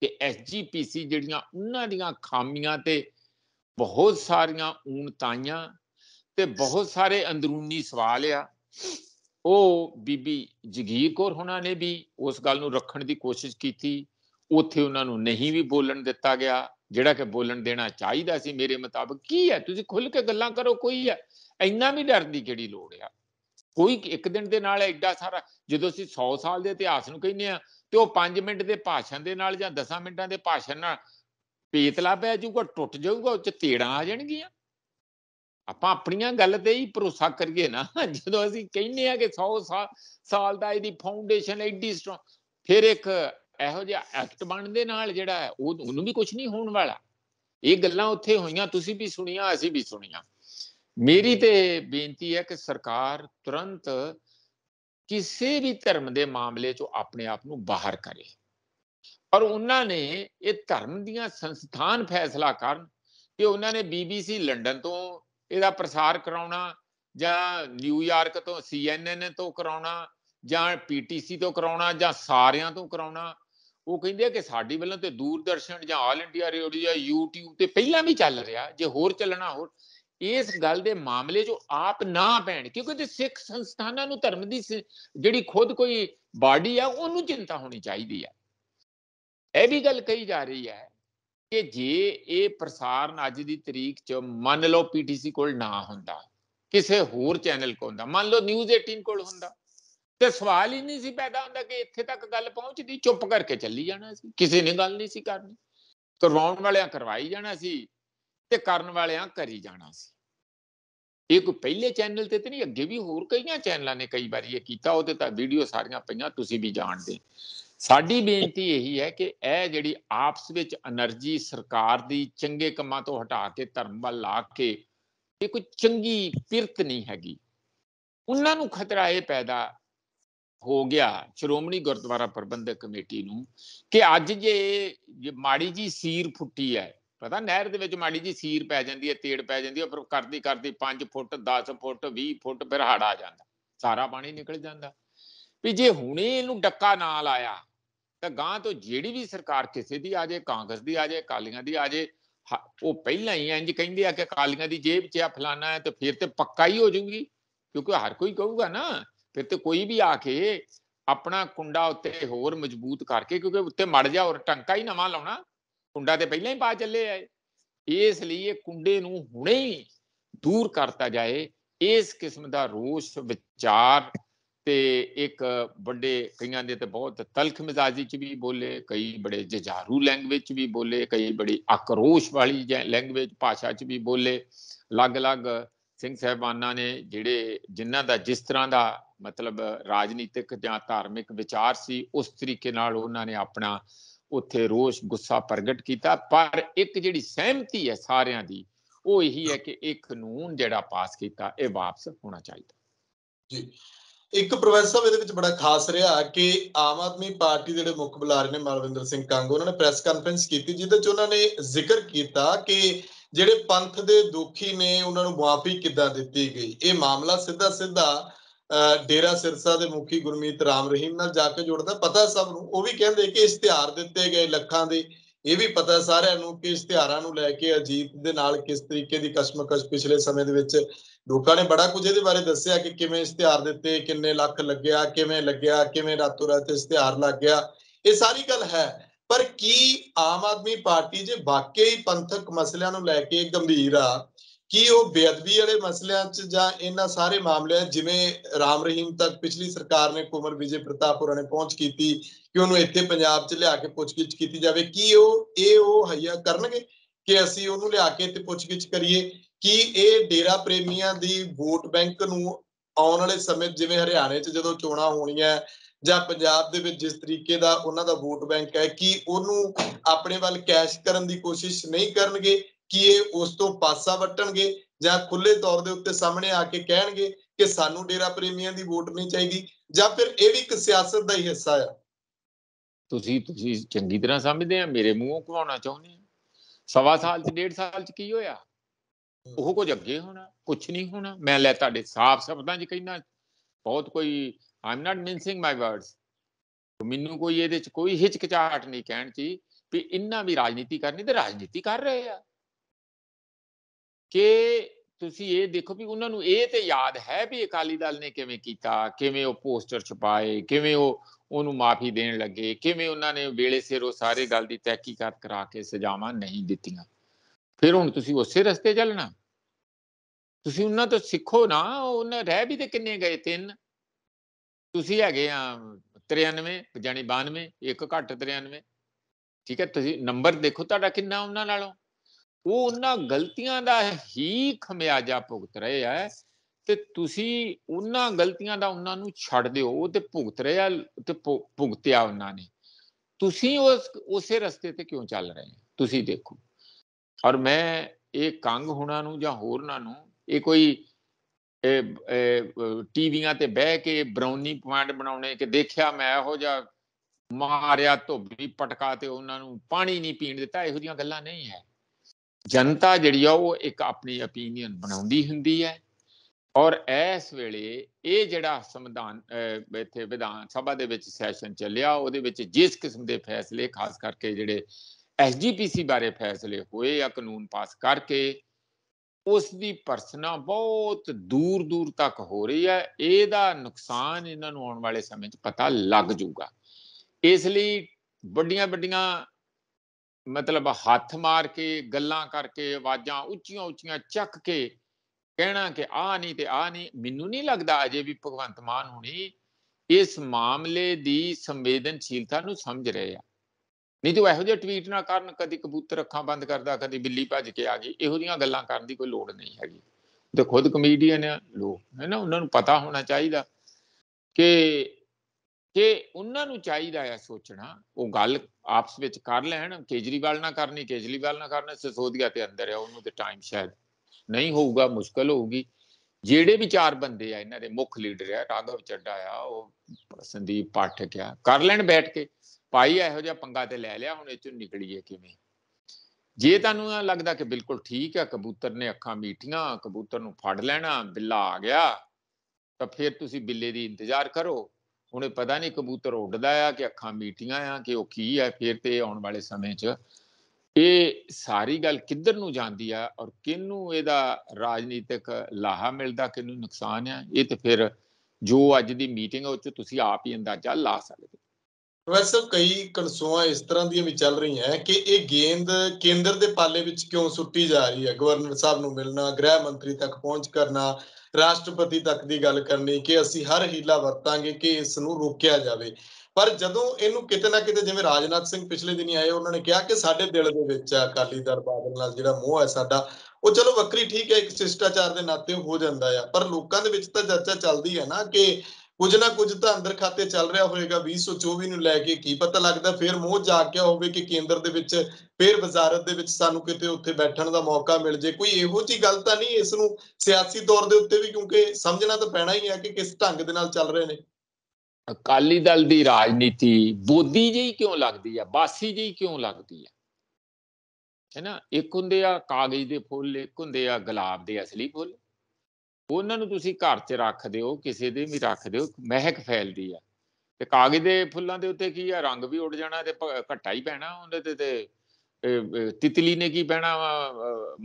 ਕਿ ਐਸਜੀਪੀਸੀ ਜਿਹੜੀਆਂ ਉਹਨਾਂ ਦੀਆਂ ਖਾਮੀਆਂ ਤੇ ਬਹੁਤ ਸਾਰੀਆਂ ਊਨਤਾਈਆਂ ਤੇ ਬਹੁਤ ਸਾਰੇ ਅੰਦਰੂਨੀ ਸਵਾਲ ਆ ਉਹ ਬੀਬੀ ਜਗੀਰ ਕੌਰ ਉਹਨਾਂ ਨੇ ਵੀ ਉਸ ਗੱਲ ਨੂੰ ਰੱਖਣ ਦੀ ਕੋਸ਼ਿਸ਼ ਕੀਤੀ ਉੱਥੇ ਉਹਨਾਂ ਨੂੰ ਨਹੀਂ ਵੀ ਬੋਲਣ ਦਿੱਤਾ ਗਿਆ ਜਿਹੜਾ ਕਿ ਬੋਲਣ ਦੇਣਾ ਚਾਹੀਦਾ ਸੀ ਮੇਰੇ ਮੁਤਾਬਕ ਕੀ ਹੈ ਤੁਸੀਂ ਖੁੱਲ ਕੇ ਗੱਲਾਂ ਕਰੋ ਕੋਈ ਹੈ ਇੰਨਾ ਵੀ ਡਰਨ ਦੀ ਕਿਹੜੀ ਲੋੜ ਆ ਕੋਈ ਇੱਕ ਦਿਨ ਦੇ ਨਾਲ ਐਡਾ ਸਾਰਾ ਜਦੋਂ ਅਸੀਂ 100 ਸਾਲ ਦੇ ਇਤਿਹਾਸ ਨੂੰ ਕਹਿੰਦੇ ਆ ਤੇ ਉਹ 5 ਮਿੰਟ ਦੇ ਭਾਸ਼ਣ ਦੇ ਨਾਲ ਜਾਂ 10 ਮਿੰਟਾਂ ਦੇ ਭਾਸ਼ਣ ਨਾਲ ਪੇਤਲਾ ਪੈ ਜਾਊਗਾ ਟੁੱਟ ਜਾਊਗਾ ਉੱਚ ਤੇੜਾਂ ਆ ਜਾਣਗੀਆਂ ਆਪਾਂ ਆਪਣੀਆਂ ਗੱਲ ਤੇ ਹੀ ਭਰੋਸਾ ਕਰੀਏ ਨਾ ਜਦੋਂ ਅਸੀਂ ਕਹਿੰਦੇ ਆ ਕਿ 100 ਸਾਲ ਦਾ ਇਹਦੀ ਫਾਊਂਡੇਸ਼ਨ ਐਡੀ ਸਟਰੋਂਗ ਫਿਰ ਇੱਕ ਇਹੋ ਜਿਹਾ ਐਕਟ ਬਣਦੇ ਨਾਲ ਜਿਹੜਾ ਉਹ ਉਹਨੂੰ ਵੀ ਕੁਝ ਨਹੀਂ ਹੋਣ ਵਾਲਾ ਇਹ ਗੱਲਾਂ ਉੱਥੇ ਹੋਈਆਂ ਤੁਸੀਂ ਵੀ ਸੁਣੀਆਂ ਅਸੀਂ ਵੀ ਸੁਣੀਆਂ ਮੇਰੀ ਤੇ ਬੇਨਤੀ ਹੈ ਕਿ ਸਰਕਾਰ ਤੁਰੰਤ ਕਿਸੇ ਵੀ ਧਰਮ ਦੇ ਮਾਮਲੇ 'ਚੋਂ ਆਪਣੇ ਆਪ ਨੂੰ ਬਾਹਰ ਕਰੇ ਔਰ ਉਹਨਾਂ ਨੇ ਇਹ ਧਰਮ ਦੀਆਂ ਸੰਸਥਾਨ ਫੈਸਲਾ ਕਰਨ ਕਿ ਉਹਨਾਂ ਨੇ BBC ਲੰਡਨ ਤੋਂ ਇਹਦਾ ਪ੍ਰਸਾਰ ਕਰਾਉਣਾ ਜਾਂ ਨਿਊਯਾਰਕ ਤੋਂ CNN ਤੋਂ ਕਰਾਉਣਾ ਜਾਂ PTC ਤੋਂ ਕਰਾਉਣਾ ਜਾਂ ਸਾਰਿਆਂ ਤੋਂ ਕਰਾਉਣਾ ਉਹ ਕਹਿੰਦੇ ਆ ਕਿ ਸਾਡੀ ਵੱਲੋਂ ਤੇ ਦੂਰਦਰਸ਼ਨ ਜਾਂ ਆਲ ਇੰਡੀਆ ਰੇਡੀਓ ਜਾਂ YouTube ਤੇ ਪਹਿਲਾਂ ਵੀ ਚੱਲ ਰਿਹਾ ਜੇ ਹੋਰ ਚੱਲਣਾ ਹੋਰ ਇਸ ਗੱਲ ਦੇ ਮਾਮਲੇ 'ਚ ਆਪ ਨਾ ਪੈਣ ਕਿਉਂਕਿ ਤੇ ਸਿੱਖ ਸੰਸਥਾਨਾਂ ਨੂੰ ਧਰਮ ਦੀ ਜਿਹੜੀ ਖੁਦ ਕੋਈ ਬਾਡੀ ਆ ਉਹਨੂੰ ਚਿੰਤਾ ਹੋਣੀ ਚਾਹੀਦੀ ਆ ਇਹ ਵੀ ਗੱਲ ਕਹੀ ਜਾ ਰਹੀ ਹੈ ਕਿ ਜੇ ਇਹ ਪ੍ਰਸਾਰਣ ਅੱਜ ਦੀ ਤਰੀਕ 'ਚ ਮੰਨ ਲਓ ਪੀਟੀਸੀ ਕੋਲ ਨਾ ਹੁੰਦਾ ਕਿਸੇ ਹੋਰ ਚੈਨਲ ਕੋਲ ਹੁੰਦਾ ਮੰਨ ਲਓ ਨਿਊਜ਼ 18 ਕੋਲ ਹੁੰਦਾ ਤੇ ਸਵਾਲ ਹੀ ਨਹੀਂ ਸੀ ਪੈਦਾ ਹੁੰਦਾ ਕਿ ਇੱਥੇ ਤੱਕ ਗੱਲ ਪਹੁੰਚਦੀ ਚੁੱਪ ਕਰਕੇ ਚੱਲੀ ਜਾਣਾ ਸੀ ਕਿਸੇ ਨੇ ਗੱਲ ਨਹੀਂ ਸੀ ਕਰਨੀ ਕਰਵਾਉਣ ਵਾਲਿਆਂ ਕਰਵਾਈ ਜਾਣਾ ਸੀ ਤੇ ਕਰਨ ਵਾਲਿਆਂ ਕਰੀ ਜਾਣਾ ਸੀ ਇਹ ਕੋਈ ਪਹਿਲੇ ਚੈਨਲ ਤੇ ਤੇ ਨਹੀਂ ਅੱਗੇ ਵੀ ਹੋਰ ਕਈਆਂ ਚੈਨਲਾਂ ਨੇ ਕਈ ਵਾਰੀ ਇਹ ਕੀਤਾ ਉਹਦੇ ਤਾਂ ਵੀਡੀਓ ਸਾਰੀਆਂ ਪਈਆਂ ਤੁਸੀਂ ਵੀ ਜਾਣਦੇ ਸਾਡੀ ਬੇਨਤੀ ਇਹੀ ਹੈ ਕਿ ਇਹ ਜਿਹੜੀ ਆਪਸ ਵਿੱਚ એનર્ਜੀ ਸਰਕਾਰ ਦੀ ਚੰਗੇ ਕੰਮਾਂ ਤੋਂ ਹਟਾ ਕੇ ਧਰਮ ਵੱਲ ਲਾ ਕੇ ਇਹ ਕੋਈ ਚੰਗੀ ਪਿਰਤ ਨਹੀਂ ਹੈਗੀ ਉਹਨਾਂ ਨੂੰ ਖਤਰਾ ਇਹ ਪੈਦਾ ਹੋ ਗਿਆ ਸ਼੍ਰੋਮਣੀ ਗੁਰਦੁਆਰਾ ਪ੍ਰਬੰਧਕ ਕਮੇਟੀ ਨੂੰ ਕਿ ਅੱਜ ਜੇ ਮਾੜੀ ਜੀ ਸੀਰ ਫੁੱਟੀ ਹੈ ਪਤਾ ਨਹਿਰ ਦੇ ਵਿੱਚ ਮਾੜੀ ਜੀ ਸੀਰ ਪੈ ਜਾਂਦੀ ਹੈ ਤੇੜ ਪੈ ਜਾਂਦੀ ਹੈ ਫਿਰ ਕਰਦੀ ਕਰਦੀ 5 ਫੁੱਟ 10 ਫੁੱਟ 20 ਫੁੱਟ ਫਿਰ ਹੜ ਆ ਜਾਂਦਾ ਸਾਰਾ ਪਾਣੀ ਨਿਕਲ ਜਾਂਦਾ ਵੀ ਜੇ ਹੁਣੇ ਇਹਨੂੰ ਡੱਕਾ ਨਾ ਲਾਇਆ ਤਾਂ ਗਾਂ ਤੋਂ ਜਿਹੜੀ ਵੀ ਸਰਕਾਰ ਕਿਸੇ ਦੀ ਆ ਜੇ ਕਾਂਗਰਸ ਦੀ ਆ ਜੇ ਕਾਲੀਆਂ ਦੀ ਆ ਜੇ ਉਹ ਪਹਿਲਾਂ ਹੀ ਇੰਜ ਕਹਿੰਦੇ ਆ ਕਿ ਕਾਲੀਆਂ ਦੀ ਜੇਬ 'ਚ ਆ ਫਲਾਣਾ ਹੈ ਤੇ ਫਿਰ ਤੇ ਪੱਕਾ ਹੀ ਹੋ ਜੂਗੀ ਕਿਉਂਕਿ ਹਰ ਕੋਈ ਕਹੂਗਾ ਨਾ ਫਿਰ ਤੇ ਕੋਈ ਵੀ ਆ ਕੇ ਆਪਣਾ ਕੁੰਡਾ ਉੱਤੇ ਹੋਰ ਮਜ਼ਬੂਤ ਕਰਕੇ ਕਿਉਂਕਿ ਉੱਤੇ ਮੜ ਜਾ ਔਰ ਟੰਕਾ ਹੀ ਨਵਾਂ ਲਾਉਣਾ ਕੁੰਡਾ ਤੇ ਪਹਿਲਾਂ ਹੀ ਪਾ ਚੱਲੇ ਆਏ ਇਸ ਲਈ ਇਹ ਕੁੰਡੇ ਨੂੰ ਹੁਣੇ ਹੀ ਦੂਰ ਕਰਤਾ ਜਾਏ ਇਸ ਕਿਸਮ ਦਾ ਰੋਸ ਵਿਚਾਰ ਤੇ ਇੱਕ ਵੱਡੇ ਕਈਆਂ ਦੇ ਤੇ ਬਹੁਤ ਤਲਖ ਮਿਜ਼ਾਜੀ ਚ ਵੀ ਬੋਲੇ ਕਈ ਬੜੇ ਜਜਾਰੂ ਲੈਂਗੁਏਜ ਚ ਵੀ ਬੋਲੇ ਕਈ ਬੜੀ ਆਕਰੋਸ਼ ਵਾਲੀ ਲੈਂਗੁਏਜ ਭਾਸ਼ਾ ਚ ਵੀ ਬੋਲੇ ਅਲੱਗ-ਅਲੱਗ ਸਿੰਘ ਸਹਿਬਾਨਾਂ ਨੇ ਜਿਹੜੇ ਜਿਨ੍ਹਾਂ ਦਾ ਜਿਸ ਤਰ੍ਹਾਂ ਦਾ ਮਤਲਬ ਰਾਜਨੀਤਿਕ ਜਾਂ ਧਾਰਮਿਕ ਵਿਚਾਰ ਸੀ ਉਸ ਤਰੀਕੇ ਨਾਲ ਉਹਨਾਂ ਨੇ ਆਪਣਾ ਉੱਥੇ ਰੋਸ ਗੁੱਸਾ ਪ੍ਰਗਟ ਕੀਤਾ ਪਰ ਇੱਕ ਜਿਹੜੀ ਸਹਿਮਤੀ ਹੈ ਸਾਰਿਆਂ ਦੀ ਉਹ ਇਹੀ ਹੈ ਕਿ ਇਹ ਕਾਨੂੰਨ ਜਿਹੜਾ ਪਾਸ ਕੀਤਾ ਇਹ ਵਾਪਸ ਹੋਣਾ ਚਾਹੀਦਾ ਜੀ ਇੱਕ ਪ੍ਰੋਫੈਸਰ ਇਹਦੇ ਵਿੱਚ ਬੜਾ ਖਾਸ ਰਿਹਾ ਕਿ ਆਮ ਆਦਮੀ ਪਾਰਟੀ ਦੇ ਜਿਹੜੇ ਮੁੱਖ ਬੁਲਾਰੇ ਨੇ ਮਲਵਿੰਦਰ ਸਿੰਘ ਕੰਗ ਉਹਨਾਂ ਨੇ ਪ੍ਰੈਸ ਕਾਨਫਰੰਸ ਕੀਤੀ ਜਿਹਦੇ 'ਚ ਉਹਨਾਂ ਨੇ ਜ਼ਿਕਰ ਕੀਤਾ ਕਿ ਜਿਹੜੇ ਪੰਥ ਦੇ ਦੁਖੀ ਨੇ ਉਹਨਾਂ ਨੂੰ ਮਾਫੀ ਕਿੱਦਾਂ ਦਿੱਤੀ ਗਈ ਇਹ ਮਾਮਲਾ ਸਿੱਧਾ ਸਿੱਧਾ ਡੇਰਾ ਸਿਰਸਾ ਦੇ ਮੁਖੀ ਗੁਰਮੀਤ ਰਾਮ ਰਹੀਮ ਨਾਲ ਜਾ ਕੇ ਜੁੜਦਾ ਪਤਾ ਸਭ ਨੂੰ ਉਹ ਵੀ ਕਹਿੰਦੇ ਕਿ ਇਸ਼ਤਿਹਾਰ ਦਿੱਤੇ ਗਏ ਲੱਖਾਂ ਦੇ ਇਹ ਵੀ ਪਤਾ ਸਾਰਿਆਂ ਨੂੰ ਕਿ ਇਸ਼ਤਿਹਾਰਾਂ ਨੂੰ ਲੈ ਕੇ ਅਜੀਤ ਦੇ ਨਾਲ ਕਿਸ ਤਰੀਕੇ ਦੀ ਕਸ਼ਮਕਸ਼ ਪਿਛਲੇ ਸਮੇਂ ਦੇ ਵਿੱਚ ਲੋਕਾਂ ਨੇ ਬੜਾ ਕੁਝ ਇਹਦੇ ਬਾਰੇ ਦੱਸਿਆ ਕਿ ਕਿਵੇਂ ਇਸ਼ਤਿਹਾਰ ਦਿੱਤੇ ਕਿੰਨੇ ਲੱਖ ਲੱਗਿਆ ਕਿਵੇਂ ਲੱਗਿਆ ਕਿਵੇਂ ਰਾਤੋਂ ਰਾਤ ਇਸ਼ਤਿਹਾਰ ਲੱਗ ਗਿਆ ਇਹ ਸਾਰੀ ਗੱਲ ਹੈ ਪਰ ਕੀ ਆਮ ਆਦਮੀ ਪਾਰਟੀ ਜੇ ਵਾਕਈ ਪੰਥਕ ਮਸਲਿਆਂ ਨੂੰ ਲੈ ਕੇ ਗੰਭੀਰ ਆ ਕੀ ਉਹ ਬੇਅਦਬੀ ਵਾਲੇ ਮਸਲਿਆਂ 'ਚ ਜਾਂ ਇਹਨਾਂ ਸਾਰੇ ਮਾਮਲਿਆਂ ਜਿਵੇਂ ਰਾਮ ਰਹੀਮ ਤੱਕ ਪਿਛਲੀ ਸਰਕਾਰ ਨੇ ਕੁਮਰ ਵਿਜੇ ਪ੍ਰਤਾਪ ਹੋਰਾਂ ਨੇ ਪਹੁੰਚ ਕੀਤੀ ਕਿ ਉਹਨੂੰ ਇੱਥੇ ਪੰਜਾਬ 'ਚ ਲਿਆ ਕੇ ਪੁੱਛਗਿੱਛ ਕੀਤੀ ਜਾਵੇ ਕੀ ਉਹ ਇਹ ਉਹ ਹਈਆ ਕਰਨਗੇ ਕਿ ਅਸੀਂ ਉਹਨੂੰ ਲਿਆ ਕੇ ਤੇ ਪੁੱਛਗਿੱਛ ਕਰੀਏ ਕਿ ਇਹ ਡੇਰਾ ਪ੍ਰੇਮੀਆਂ ਦੀ ਵੋਟ ਬੈਂਕ ਨੂੰ ਆਉਣ ਵਾਲੇ ਸਮੇਂ ਜਿਵੇਂ ਹਰਿਆਣੇ 'ਚ ਜਦੋਂ ਚੋਣਾਂ ਹੋਣੀਆਂ ਜਾਂ ਪੰਜਾਬ ਦੇ ਵਿੱਚ ਜਿਸ ਤਰੀਕੇ ਦਾ ਉਹਨਾਂ ਦਾ ਵੋਟ ਬੈਂਕ ਹੈ ਕਿ ਉਹਨੂੰ ਆਪਣੇ ਵੱਲ ਕੈਸ਼ ਕਰਨ ਦੀ ਕੋਸ਼ਿਸ਼ ਨਹੀਂ ਕਰਨਗੇ ਕਿ ਇਹ ਉਸ ਤੋਂ ਪਾਸਾ ਵਟਣਗੇ ਜਾਂ ਖੁੱਲੇ ਤੌਰ ਦੇ ਉੱਤੇ ਸਾਹਮਣੇ ਆ ਕੇ ਕਹਿਣਗੇ ਕਿ ਸਾਨੂੰ ਡੇਰਾ ਪ੍ਰੇਮੀਆਂ ਦੀ ਵੋਟ ਨਹੀਂ ਚਾਹੀਦੀ ਜਾਂ ਫਿਰ ਇਹ ਵੀ ਇੱਕ ਸਿਆਸਤ ਦਾ ਹੀ ਹਿੱਸਾ ਆ ਤੁਸੀਂ ਤੁਸੀਂ ਚੰਗੀ ਤਰ੍ਹਾਂ ਸਮਝਦੇ ਆ ਮੇਰੇ ਮੂੰਹੋਂ ਘਵਾਉਣਾ ਚਾਹੁੰਦੇ ਆ ਸਵਾ ਸਾਲ ਚ ਡੇਢ ਸਾਲ ਚ ਕੀ ਹੋਇਆ ਉਹ ਕੁਝ ਅੱਗੇ ਹੋਣਾ ਕੁਝ ਨਹੀਂ ਹੋਣਾ ਮੈਂ ਲੈ ਤੁਹਾਡੇ ਸਾਫ਼ ਸ਼ਬਦਾਂ 'ਚ ਕਹਿਣਾ ਬਹੁਤ ਕੋਈ ਆਮ ਨਾਟ ਮਿਨਸਿੰਗ ਮਾਈ ਵਰਡਸ ਮੈਨੂੰ ਕੋਈ ਇਹਦੇ 'ਚ ਕੋਈ ਹਿਚਕਚਾਹਟ ਨਹੀਂ ਕਹਿਣ 'ਚ ਵੀ ਇੰਨਾ ਵੀ ਰਾਜਨੀਤੀ ਕਰਨੀ ਤੇ ਰਾਜਨੀਤੀ ਕਰ ਰਹੇ ਆ ਕਿ ਤੁਸੀਂ ਇਹ ਦੇਖੋ ਵੀ ਉਹਨਾਂ ਨੂੰ ਇਹ ਤੇ ਯਾਦ ਹੈ ਵੀ ਅਕਾਲੀ ਦਲ ਨੇ ਕਿਵੇਂ ਕੀਤਾ ਕਿਵੇਂ ਉਹ ਪੋਸਟਰ ਛਪਾਏ ਕਿਵੇਂ ਉਹ ਉਹਨੂੰ ਮਾਫੀ ਦੇਣ ਲੱਗੇ ਕਿਵੇਂ ਉਹਨਾਂ ਨੇ ਵੇਲੇ ਸਿਰ ਉਹ ਸਾਰੇ ਗੱਲ ਦੀ ਤਹਿਕੀਕਾਤ ਕਰਾ ਕੇ ਸਜ਼ਾਵਾਂ ਨਹੀਂ ਦਿੱਤੀਆਂ ਫਿਰ ਹੁਣ ਤੁਸੀਂ ਉਸੇ ਰਸਤੇ ਚੱਲਣਾ ਤੁਸੀਂ ਉਹਨਾਂ ਤੋਂ ਸਿੱਖੋ ਨਾ ਉਹਨਾਂ ਰਹਿ ਵੀ ਤੇ ਕਿੰਨੇ ਗਏ ਤਿੰਨ ਤੁਸੀਂ ਹੈਗੇ ਆ 93 ਜਾਨੀ 92 ਇੱਕ ਘੱਟ 93 ਠੀਕ ਹੈ ਤੁਸੀਂ ਨੰਬਰ ਦੇਖੋ ਤੁਹਾਡਾ ਕਿੰਨਾ ਉਹਨਾਂ ਨਾਲੋਂ ਉਹ ਉਹਨਾਂ ਗਲਤੀਆਂ ਦਾ ਹੀ ਖਮਿਆਜਾ ਭੁਗਤ ਰਹੇ ਆ ਤੇ ਤੁਸੀਂ ਉਹਨਾਂ ਗਲਤੀਆਂ ਦਾ ਉਹਨਾਂ ਨੂੰ ਛੱਡ ਦਿਓ ਉਹ ਤੇ ਭੁਗਤ ਰਹੇ ਆ ਤੇ ਭੁਗਤਿਆ ਉਹਨਾਂ ਨੇ ਤੁਸੀਂ ਉਸ ਉਸੇ ਰਸਤੇ ਤੇ ਕਿਉਂ ਚੱਲ ਰਹੇ ਹੋ ਤੁਸੀਂ ਦੇਖੋ ਔਰ ਮੈਂ ਇਹ ਕੰਗ ਹੁਣਾਂ ਨੂੰ ਜਾਂ ਹੋਰਨਾਂ ਨੂੰ ਇਹ ਕੋਈ ਇਹ ਟੀਵੀਆਂ ਤੇ ਬਹਿ ਕੇ ਬਰਾਉਨੀ ਪੁਆਇੰਟ ਬਣਾਉਣੇ ਕਿ ਦੇਖਿਆ ਮੈਂ ਇਹੋ ਜਿਹਾ ਮਾਰਿਆ ਧੋਬੀ ਪਟਕਾ ਤੇ ਉਹਨਾਂ ਨੂੰ ਪਾਣੀ ਨਹੀਂ ਪੀਣ ਦਿੱਤਾ ਇਹੋ ਜੀਆਂ ਗੱਲਾਂ ਨਹੀਂ ਹੈ ਜਨਤਾ ਜਿਹੜੀ ਆ ਉਹ ਇੱਕ ਆਪਣੀ opinion ਬਣਾਉਂਦੀ ਹੁੰਦੀ ਹੈ ਔਰ ਇਸ ਵੇਲੇ ਇਹ ਜਿਹੜਾ ਸੰਵਿਧਾਨ ਇੱਥੇ ਵਿਧਾਨ ਸਭਾ ਦੇ ਵਿੱਚ ਸੈਸ਼ਨ ਚੱਲਿਆ ਉਹਦੇ ਵਿੱਚ ਜਿਸ ਕਿਸਮ ਦੇ ਫੈਸਲੇ ਖਾਸ ਕਰਕੇ ਜਿਹੜੇ ਐਸਜੀਪੀਸੀ ਬਾਰੇ ਫੈਸਲੇ ਹੋਏ ਜਾਂ ਕਾਨੂੰਨ ਪਾਸ ਕਰਕੇ ਉਸ ਦੀ ਪਰਸਨਾ ਬਹੁਤ ਦੂਰ ਦੂਰ ਤੱਕ ਹੋ ਰਹੀ ਹੈ ਇਹਦਾ ਨੁਕਸਾਨ ਇਹਨਾਂ ਨੂੰ ਆਉਣ ਵਾਲੇ ਸਮੇਂ 'ਚ ਪਤਾ ਲੱਗ ਜਾਊਗਾ ਇਸ ਲਈ ਵੱਡੀਆਂ ਵੱਡੀਆਂ ਮਤਲਬ ਹੱਥ ਮਾਰ ਕੇ ਗੱਲਾਂ ਕਰਕੇ ਆਵਾਜ਼ਾਂ ਉੱਚੀਆਂ ਉੱਚੀਆਂ ਚੱਕ ਕੇ ਕਹਿਣਾ ਕਿ ਆ ਨਹੀਂ ਤੇ ਆ ਨਹੀਂ ਮੈਨੂੰ ਨਹੀਂ ਲੱਗਦਾ ਅਜੇ ਵੀ ਭਗਵੰਤ ਮਾਨ ਹੁਣੀ ਇਸ ਮਾਮਲੇ ਦੀ ਸੰਵੇਦਨਸ਼ੀਲਤਾ ਨੂੰ ਸਮਝ ਰਹੇ ਆ ਨਹੀਂ ਤੇ ਇਹੋ ਜਿਹੇ ਟਵੀਟ ਨਾ ਕਰਨ ਕਦੀ ਕਬੂਤਰ ਅੱਖਾਂ ਬੰਦ ਕਰਦਾ ਕਦੀ ਬਿੱਲੀ ਭੱਜ ਕੇ ਆ ਗਈ ਇਹੋ ਜੀਆਂ ਗੱਲਾਂ ਕਰਨ ਦੀ ਕੋਈ ਲੋੜ ਨਹੀਂ ਹੈਗੀ ਤੇ ਖੁਦ ਕਮੇਡੀਅਨ ਆ ਲੋਕ ਹੈ ਨਾ ਉਹਨਾਂ ਨੂੰ ਪਤਾ ਹੋਣਾ ਚਾਹੀਦਾ ਕਿ ਕਿ ਉਹਨਾਂ ਨੂੰ ਚਾਹੀਦਾ ਆ ਸੋਚਣਾ ਉਹ ਗੱਲ ਆਪਸ ਵਿੱਚ ਕਰ ਲੈਣ ਕੇਜਰੀਵਾਲ ਨਾਲ ਕਰਨੀ ਕੇਜਰੀਵਾਲ ਨਾਲ ਕਰਨਾ ਸਸੋਦੀਆ ਤੇ ਅੰਦਰ ਆ ਉਹਨੂੰ ਤੇ ਟਾਈਮ ਸ਼ਾਇਦ ਨਹੀਂ ਹੋਊਗਾ ਮੁਸ਼ਕਲ ਹੋਊਗੀ ਜਿਹੜੇ ਵੀ ਚਾਰ ਬੰਦੇ ਆ ਇਹਨਾਂ ਦੇ ਮੁੱਖ ਲੀਡਰ ਆ ਰਾਘਵ ਚੱਡਾ ਆ ਉਹ ਸੰਦੀਪ ਪਾਠਕ ਆ ਕਰ ਲੈਣ ਬੈਠ ਕੇ ਪਾਈ ਇਹੋ ਜਿਹਾ ਪੰਗਾ ਤੇ ਲੈ ਲਿਆ ਹੁਣ ਇਹ ਚੋਂ ਨਿਕਲੀਏ ਕਿਵੇਂ ਜੇ ਤੁਹਾਨੂੰ ਲੱਗਦਾ ਕਿ ਬਿਲਕੁਲ ਠੀਕ ਆ ਕਬੂਤਰ ਨੇ ਅੱਖਾਂ ਮੀਟੀਆਂ ਕਬੂਤਰ ਨੂੰ ਫੜ ਲੈਣਾ ਬਿੱਲਾ ਆ ਗਿਆ ਤਾਂ ਫਿਰ ਤੁਸੀਂ ਬਿੱਲੇ ਦੀ ਇੰਤਜ਼ਾਰ ਕਰੋ ਹੁਣ ਪਤਾ ਨਹੀਂ ਕਬੂਤਰ ਉੱਡਦਾ ਆ ਕਿ ਅੱਖਾਂ ਮੀਟੀਆਂ ਆ ਕਿ ਉਹ ਕੀ ਆ ਫੇਰ ਤੇ ਆਉਣ ਵਾਲੇ ਸਮੇਂ 'ਚ ਇਹ ਸਾਰੀ ਗੱਲ ਕਿੱਧਰ ਨੂੰ ਜਾਂਦੀ ਆ ਔਰ ਕਿੰਨੂੰ ਇਹਦਾ ਰਾਜਨੀਤਿਕ ਲਾਹਾ ਮਿਲਦਾ ਕਿੰਨੂੰ ਨੁਕਸਾਨ ਆ ਇਹ ਤੇ ਫਿਰ ਜੋ ਅੱਜ ਦੀ ਮੀਟਿੰਗ ਉਹ ਚ ਤੁਸੀਂ ਆਪ ਹੀ ਅੰਦਾਜ਼ਾ ਲਾ ਸਕਦੇ ਪ੍ਰੋਫੈਸਰ ਕਈ ਕਨਸੂਆਂ ਇਸ ਤਰ੍ਹਾਂ ਦੀਆਂ ਵੀ ਚੱਲ ਰਹੀਆਂ ਹੈ ਕਿ ਇਹ ਗੇਂਦ ਕੇਂਦਰ ਦੇ ਪਾਲੇ ਵਿੱਚ ਕਿਉਂ ਸੁੱਟੀ ਜਾ ਰਹੀ ਹੈ ਗਵਰਨਰ ਸਾਹਿਬ ਨੂੰ ਮਿਲਣਾ ਗ੍ਰਹਿ ਮੰਤਰੀ ਤੱਕ ਪਹੁੰਚ ਕਰਨਾ ਰਾਸ਼ਟਰਪਤੀ ਤੱਕ ਦੀ ਗੱਲ ਕਰਨੀ ਕਿ ਅਸੀਂ ਹਰ ਹੀਲਾ ਵਰਤਾਂਗੇ ਕਿ ਇਸ ਨੂੰ ਰੋਕਿਆ ਜਾਵੇ ਪਰ ਜਦੋਂ ਇਹਨੂੰ ਕਿਤੇ ਨਾ ਕਿਤੇ ਜਿਵੇਂ ਰਾਜਨਾਥ ਸਿੰਘ ਪਿਛਲੇ ਦਿਨੀ ਆਏ ਉਹਨਾਂ ਨੇ ਕਿਹਾ ਕਿ ਸਾਡੇ ਦਿਲ ਦੇ ਵਿੱਚ ਆ ਅਕਾਲੀ ਦਲ ਬਾਦਲ ਨਾਲ ਜਿਹੜਾ ਮੋਹ ਹੈ ਸਾਡਾ ਉਹ ਚਲੋ ਵਕਰੀ ਠੀਕ ਹੈ ਇੱਕ ਸਿਸ਼ਟਾਚਾਰ ਦੇ ਨਾਤੇ ਹੋ ਜਾਂਦਾ ਆ ਪਰ ਲੋਕਾਂ ਦੇ ਵਿੱਚ ਤਾਂ ਚਰਚਾ ਚੱਲਦੀ ਹੈ ਨਾ ਕਿ ਕੁਝ ਨਾ ਕੁਝ ਤਾਂ ਅੰਦਰ ਖਾਤੇ ਚੱਲ ਰਿਹਾ ਹੋਵੇਗਾ 2024 ਨੂੰ ਲੈ ਕੇ ਕੀ ਪਤਾ ਲੱਗਦਾ ਫਿਰ ਮੋਹ ਜਾ ਕੇ ਹੋਵੇ ਕਿ ਕੇਂਦਰ ਦੇ ਵਿੱਚ ਫਿਰ ਵਜ਼ਾਰਤ ਦੇ ਵਿੱਚ ਸਾਨੂੰ ਕਿਤੇ ਉੱਥੇ ਬੈਠਣ ਦਾ ਮੌਕਾ ਮਿਲ ਜੇ ਕੋਈ ਇਹੋ ਜੀ ਗੱਲ ਤਾਂ ਨਹੀਂ ਇਸ ਨੂੰ ਸਿਆਸੀ ਤੌਰ ਦੇ ਉੱਤੇ ਵੀ ਕਿਉਂਕਿ ਸਮਝਣਾ ਤਾਂ ਪੈਣਾ ਹੀ ਹੈ ਕਿ ਕਿਸ ਢੰਗ ਦੇ ਨਾਲ ਚੱਲ ਰਹੇ ਨੇ ਅਕਾਲੀ ਦਲ ਦੀ ਰਾਜਨੀਤੀ ਬੋਦੀ ਜਿਹੀ ਕਿਉਂ ਲੱਗਦੀ ਆ ਬਾਸੀ ਜਿਹੀ ਕਿਉਂ ਲੱਗਦੀ ਆ ਹੈਨਾ ਇੱਕ ਹੁੰਦੇ ਆ ਕਾਗਜ਼ ਦੇ ਫੁੱਲ ਇੱਕ ਹੁੰਦੇ ਆ ਗੁਲਾਬ ਦੇ ਅਸਲੀ ਫੁੱਲ ਉਹਨਾਂ ਨੂੰ ਤੁਸੀਂ ਘਰ 'ਚ ਰੱਖਦੇ ਹੋ ਕਿਸੇ ਦੇ ਵੀ ਰੱਖਦੇ ਹੋ ਮਹਿਕ ਫੈਲਦੀ ਆ ਤੇ ਕਾਗਜ਼ ਦੇ ਫੁੱਲਾਂ ਦੇ ਉੱਤੇ ਕੀ ਆ ਰੰਗ ਵੀ ਉੱਡ ਜਾਣਾ ਤੇ ਘੱਟਾ ਹੀ ਪੈਣਾ ਉਹਦੇ ਤੇ ਤੇ ਤਿਤਲੀ ਨੇ ਕੀ ਪੈਣਾ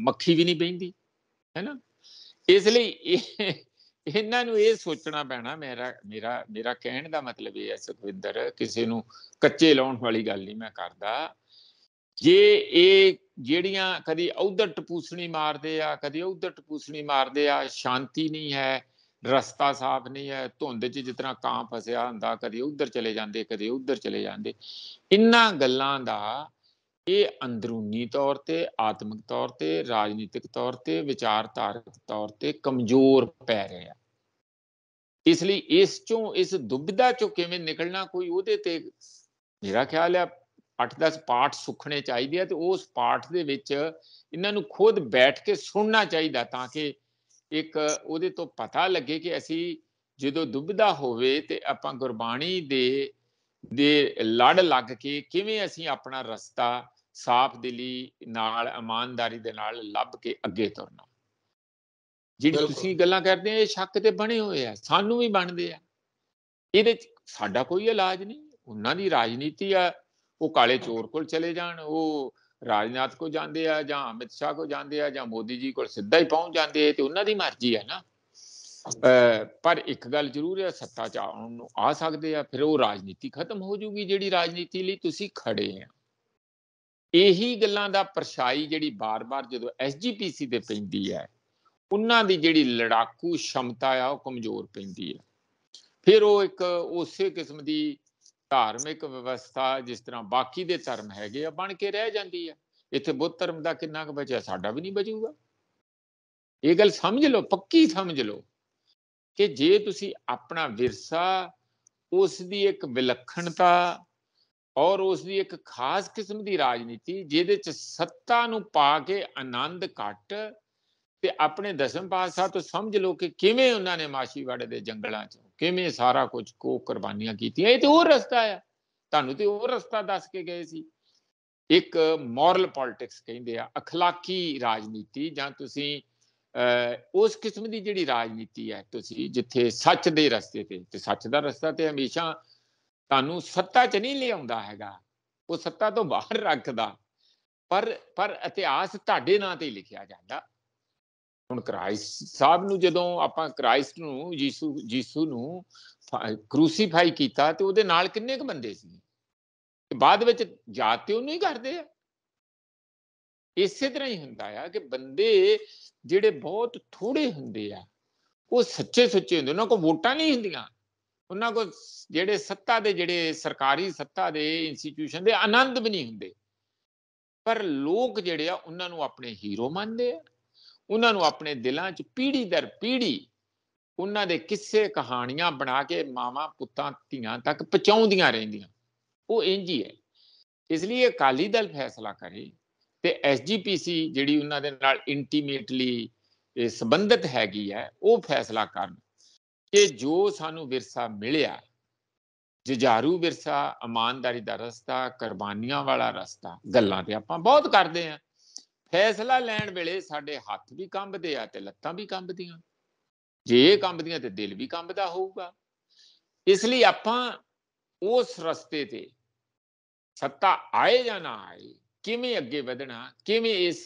ਮੱਖੀ ਵੀ ਨਹੀਂ ਪੈਂਦੀ ਹੈਨਾ ਇਸ ਲਈ ਇਹਨਾਂ ਨੂੰ ਇਹ ਸੋਚਣਾ ਪੈਣਾ ਮੇਰਾ ਮੇਰਾ ਮੇਰਾ ਕਹਿਣ ਦਾ ਮਤਲਬ ਇਹ ਹੈ ਸੁਖਵਿੰਦਰ ਕਿਸੇ ਨੂੰ ਕੱਚੇ ਲਾਉਣ ਵਾਲੀ ਗੱਲ ਨਹੀਂ ਮੈਂ ਕਰਦਾ ਜੇ ਇਹ ਜਿਹੜੀਆਂ ਕਦੀ ਉਧਰ ਟਪੂਸਣੀ ਮਾਰਦੇ ਆ ਕਦੀ ਉਧਰ ਟਪੂਸਣੀ ਮਾਰਦੇ ਆ ਸ਼ਾਂਤੀ ਨਹੀਂ ਹੈ ਰਸਤਾ ਸਾਫ਼ ਨਹੀਂ ਹੈ ਧੁੰਦ 'ਚ ਜਿਸ ਤਰ੍ਹਾਂ ਕਾਂ ਫਸਿਆ ਹੁੰਦਾ ਕਦੀ ਉਧਰ ਚਲੇ ਜਾਂਦੇ ਕਦੀ ਉਧਰ ਚਲੇ ਜਾਂਦੇ ਇੰਨਾ ਗੱਲਾਂ ਦਾ ਇਹ ਅੰਦਰੂਨੀ ਤੌਰ ਤੇ ਆਤਮਿਕ ਤੌਰ ਤੇ ਰਾਜਨੀਤਿਕ ਤੌਰ ਤੇ ਵਿਚਾਰਧਾਰਕ ਤੌਰ ਤੇ ਕਮਜ਼ੋਰ ਪੈ ਰਹੇ ਆ ਇਸ ਲਈ ਇਸ ਚੋਂ ਇਸ ਦੁਬਿਧਾ ਚੋਂ ਕਿਵੇਂ ਨਿਕਲਣਾ ਕੋਈ ਉਹਦੇ ਤੇ ਮੇਰਾ ਖਿਆਲ ਹੈ 8-10 ਪਾਠ ਸੁਖਣੇ ਚਾਹੀਦੇ ਆ ਤੇ ਉਸ ਪਾਠ ਦੇ ਵਿੱਚ ਇਹਨਾਂ ਨੂੰ ਖੁਦ ਬੈਠ ਕੇ ਸੁਣਨਾ ਚਾਹੀਦਾ ਤਾਂ ਕਿ ਇੱਕ ਉਹਦੇ ਤੋਂ ਪਤਾ ਲੱਗੇ ਕਿ ਅਸੀਂ ਜਦੋਂ ਦੁਬਿਧਾ ਹੋਵੇ ਤੇ ਆਪਾਂ ਗੁਰਬਾਣੀ ਦੇ ਦੇ ਲੜ ਲੱਗ ਕੇ ਕਿਵੇਂ ਅਸੀਂ ਆਪਣਾ ਰਸਤਾ ਸਾਫ਼ ਦਿਲੀ ਨਾਲ ਇਮਾਨਦਾਰੀ ਦੇ ਨਾਲ ਲੱਭ ਕੇ ਅੱਗੇ ਤੁਰਨਾ ਜਿਹੜੀ ਤੁਸੀਂ ਗੱਲਾਂ ਕਰਦੇ ਆ ਇਹ ਸ਼ੱਕ ਤੇ ਬਣੇ ਹੋਏ ਆ ਸਾਨੂੰ ਵੀ ਬਣਦੇ ਆ ਇਹਦੇ ਸਾਡਾ ਕੋਈ ਇਲਾਜ ਨਹੀਂ ਉਹਨਾਂ ਦੀ ਰਾਜਨੀਤੀ ਆ ਉਹ ਕਾਲੇ ਚੋਰ ਕੋਲ ਚਲੇ ਜਾਣ ਉਹ ਰਾਜਨਾਥ ਕੋ ਜਾਂਦੇ ਆ ਜਾਂ ਅਮਿਤ ਸ਼ਾਹ ਕੋ ਜਾਂਦੇ ਆ ਜਾਂ ਮੋਦੀ ਜੀ ਕੋਲ ਸਿੱਧਾ ਹੀ ਪਹੁੰਚ ਜਾਂਦੇ ਤੇ ਉਹਨਾਂ ਦੀ ਮਰਜ਼ੀ ਹੈ ਨਾ ਪਰ ਇੱਕ ਗੱਲ ਜ਼ਰੂਰ ਹੈ ਸੱਤਾ ਚ ਆਉਣ ਨੂੰ ਆ ਸਕਦੇ ਆ ਫਿਰ ਉਹ ਰਾਜਨੀਤੀ ਖਤਮ ਹੋ ਜੂਗੀ ਜਿਹੜੀ ਰਾਜਨੀਤੀ ਲਈ ਤੁਸੀਂ ਖੜੇ ਆ ਇਹੀ ਗੱਲਾਂ ਦਾ ਪਰਛਾਈ ਜਿਹੜੀ ਬਾਰ-ਬਾਰ ਜਦੋਂ ਐਸਜੀਪੀਸੀ ਤੇ ਪੈਂਦੀ ਹੈ ਉਹਨਾਂ ਦੀ ਜਿਹੜੀ ਲੜਾਕੂ ਸ਼ਮਤਾ ਆ ਉਹ ਕਮਜ਼ੋਰ ਪੈਂਦੀ ਹੈ ਫਿਰ ਉਹ ਇੱਕ ਉਸੇ ਕਿਸਮ ਦੀ ਧਾਰਮਿਕ ਵਿਵਸਥਾ ਜਿਸ ਤਰ੍ਹਾਂ ਬਾਕੀ ਦੇ ਧਰਮ ਹੈਗੇ ਆ ਬਣ ਕੇ ਰਹਿ ਜਾਂਦੀ ਆ ਇੱਥੇ ਬੁੱਧ ਧਰਮ ਦਾ ਕਿੰਨਾ ਕੁ ਬਚਿਆ ਸਾਡਾ ਵੀ ਨਹੀਂ ਬਚੂਗਾ ਇਹ ਗੱਲ ਸਮਝ ਲਓ ਪੱਕੀ ਸਮਝ ਲਓ ਕਿ ਜੇ ਤੁਸੀਂ ਆਪਣਾ ਵਿਰਸਾ ਉਸ ਦੀ ਇੱਕ ਵਿਲੱਖਣਤਾ ਔਰ ਉਸ ਦੀ ਇੱਕ ਖਾਸ ਕਿਸਮ ਦੀ ਰਾਜਨੀਤੀ ਜਿਹਦੇ ਚ ਸੱਤਾ ਨੂੰ ਪਾ ਕੇ ਆਨੰਦ ਘਟ ਤੇ ਆਪਣੇ ਦਸਮ ਪਾਤਸ਼ਾਹ ਤੋਂ ਸਮਝ ਲਓ ਕਿ ਕਿਵੇਂ ਉਹਨਾਂ ਨੇ ਮਾਸ਼ੀਵਾੜੇ ਦੇ ਜੰਗਲਾਂ 'ਚ ਕਿਵੇਂ ਸਾਰਾ ਕੁਝ ਕੋ ਕੁਰਬਾਨੀਆਂ ਕੀਤੀਆਂ ਇਹ ਤੇ ਉਹ ਰਸਤਾ ਆ ਤੁਹਾਨੂੰ ਤੇ ਉਹ ਰਸਤਾ ਦੱਸ ਕੇ ਗਏ ਸੀ ਇੱਕ ਮੋਰਲ ਪੋਲਿਟਿਕਸ ਕਹਿੰਦੇ ਆ اخلاقی ਰਾਜਨੀਤੀ ਜਾਂ ਤੁਸੀਂ ਉਸ ਕਿਸਮ ਦੀ ਜਿਹੜੀ ਰਾਜਨੀਤੀ ਹੈ ਤੁਸੀਂ ਜਿੱਥੇ ਸੱਚ ਦੇ ਰਸਤੇ ਤੇ ਤੇ ਸੱਚ ਦਾ ਰਸਤਾ ਤੇ ਹਮੇਸ਼ਾ ਤੁਹਾਨੂੰ ਸੱਤਾ 'ਚ ਨਹੀਂ ਲਿਆਉਂਦਾ ਹੈਗਾ ਉਹ ਸੱਤਾ ਤੋਂ ਬਾਹਰ ਰੱਖਦਾ ਪਰ ਪਰ ਇਤਿਹਾਸ ਤੁਹਾਡੇ ਨਾਂ ਤੇ ਲਿਖਿਆ ਜਾਂਦਾ ਹੁਣ ਕ੍ਰਾਈਸਟ ਸਾਹਿਬ ਨੂੰ ਜਦੋਂ ਆਪਾਂ ਕ੍ਰਾਈਸਟ ਨੂੰ ਯੀਸ਼ੂ ਯੀਸ਼ੂ ਨੂੰ ਕ੍ਰੂਸੀਫਾਈ ਕੀਤਾ ਤੇ ਉਹਦੇ ਨਾਲ ਕਿੰਨੇ ਕੁ ਬੰਦੇ ਸੀ ਤੇ ਬਾਅਦ ਵਿੱਚ ਜਾਤੇ ਤੇ ਉਹਨੂੰ ਹੀ ਕਰਦੇ ਆ ਇਸੇ ਤਰ੍ਹਾਂ ਹੀ ਹੁੰਦਾ ਆ ਕਿ ਬੰਦੇ ਜਿਹੜੇ ਬਹੁਤ ਥੋੜੇ ਹੁੰਦੇ ਆ ਉਹ ਸੱਚੇ ਸੱਚੇ ਹੁੰਦੇ ਉਹਨਾਂ ਕੋਲ ਵੋਟਾਂ ਨਹੀਂ ਹੁੰਦੀਆਂ ਉਹਨਾਂ ਕੋਲ ਜਿਹੜੇ ਸੱਤਾ ਦੇ ਜਿਹੜੇ ਸਰਕਾਰੀ ਸੱਤਾ ਦੇ ਇੰਸਟੀਟਿਊਸ਼ਨ ਦੇ ਆਨੰਦ ਵੀ ਨਹੀਂ ਹੁੰਦੇ ਪਰ ਲੋਕ ਜਿਹੜੇ ਆ ਉਹਨਾਂ ਨੂੰ ਆਪਣੇ ਹੀਰੋ ਮੰਨਦੇ ਆ ਉਹਨਾਂ ਨੂੰ ਆਪਣੇ ਦਿਲਾਂ 'ਚ ਪੀੜੀ ਦਰ ਪੀੜੀ ਉਹਨਾਂ ਦੇ ਕਿੱਸੇ ਕਹਾਣੀਆਂ ਬਣਾ ਕੇ ਮਾਵਾਂ ਪੁੱਤਾਂ ਧੀਆਂ ਤੱਕ ਪਹੁੰਚਾਉਂਦੀਆਂ ਰਹਿੰਦੀਆਂ ਉਹ ਇੰਜ ਹੀ ਹੈ ਇਸ ਲਈ ਅਕਾਲੀ ਦਲ ਫੈਸਲਾ ਕਰੇ ਤੇ ਐਸਜੀਪੀਸੀ ਜਿਹੜੀ ਉਹਨਾਂ ਦੇ ਨਾਲ ਇੰਟੀਮੇਟਲੀ ਸੰਬੰਧਿਤ ਹੈਗੀ ਹੈ ਉਹ ਫੈਸਲਾ ਕਰਨ ਕਿ ਜੋ ਸਾਨੂੰ ਵਿਰਸਾ ਮਿਲਿਆ ਜਜਾਰੂ ਵਿਰਸਾ ਇਮਾਨਦਾਰੀ ਦਾ ਰਸਤਾ ਕੁਰਬਾਨੀਆਂ ਵਾਲਾ ਰਸਤਾ ਗੱਲਾਂ ਤੇ ਆਪਾਂ ਬਹੁਤ ਕਰਦੇ ਆਂ ਫੈਸਲਾ ਲੈਣ ਵੇਲੇ ਸਾਡੇ ਹੱਥ ਵੀ ਕੰਬਦੇ ਆ ਤੇ ਲੱਤਾਂ ਵੀ ਕੰਬਦੀਆਂ ਜੇ ਇਹ ਕੰਬਦੀਆਂ ਤੇ ਦਿਲ ਵੀ ਕੰਬਦਾ ਹੋਊਗਾ ਇਸ ਲਈ ਆਪਾਂ ਉਸ ਰਸਤੇ ਤੇ ਸੱਤਾ ਆਏ ਜਾਂ ਨਾ ਆਏ ਕਿਵੇਂ ਅੱਗੇ ਵਧਣਾ ਕਿਵੇਂ ਇਸ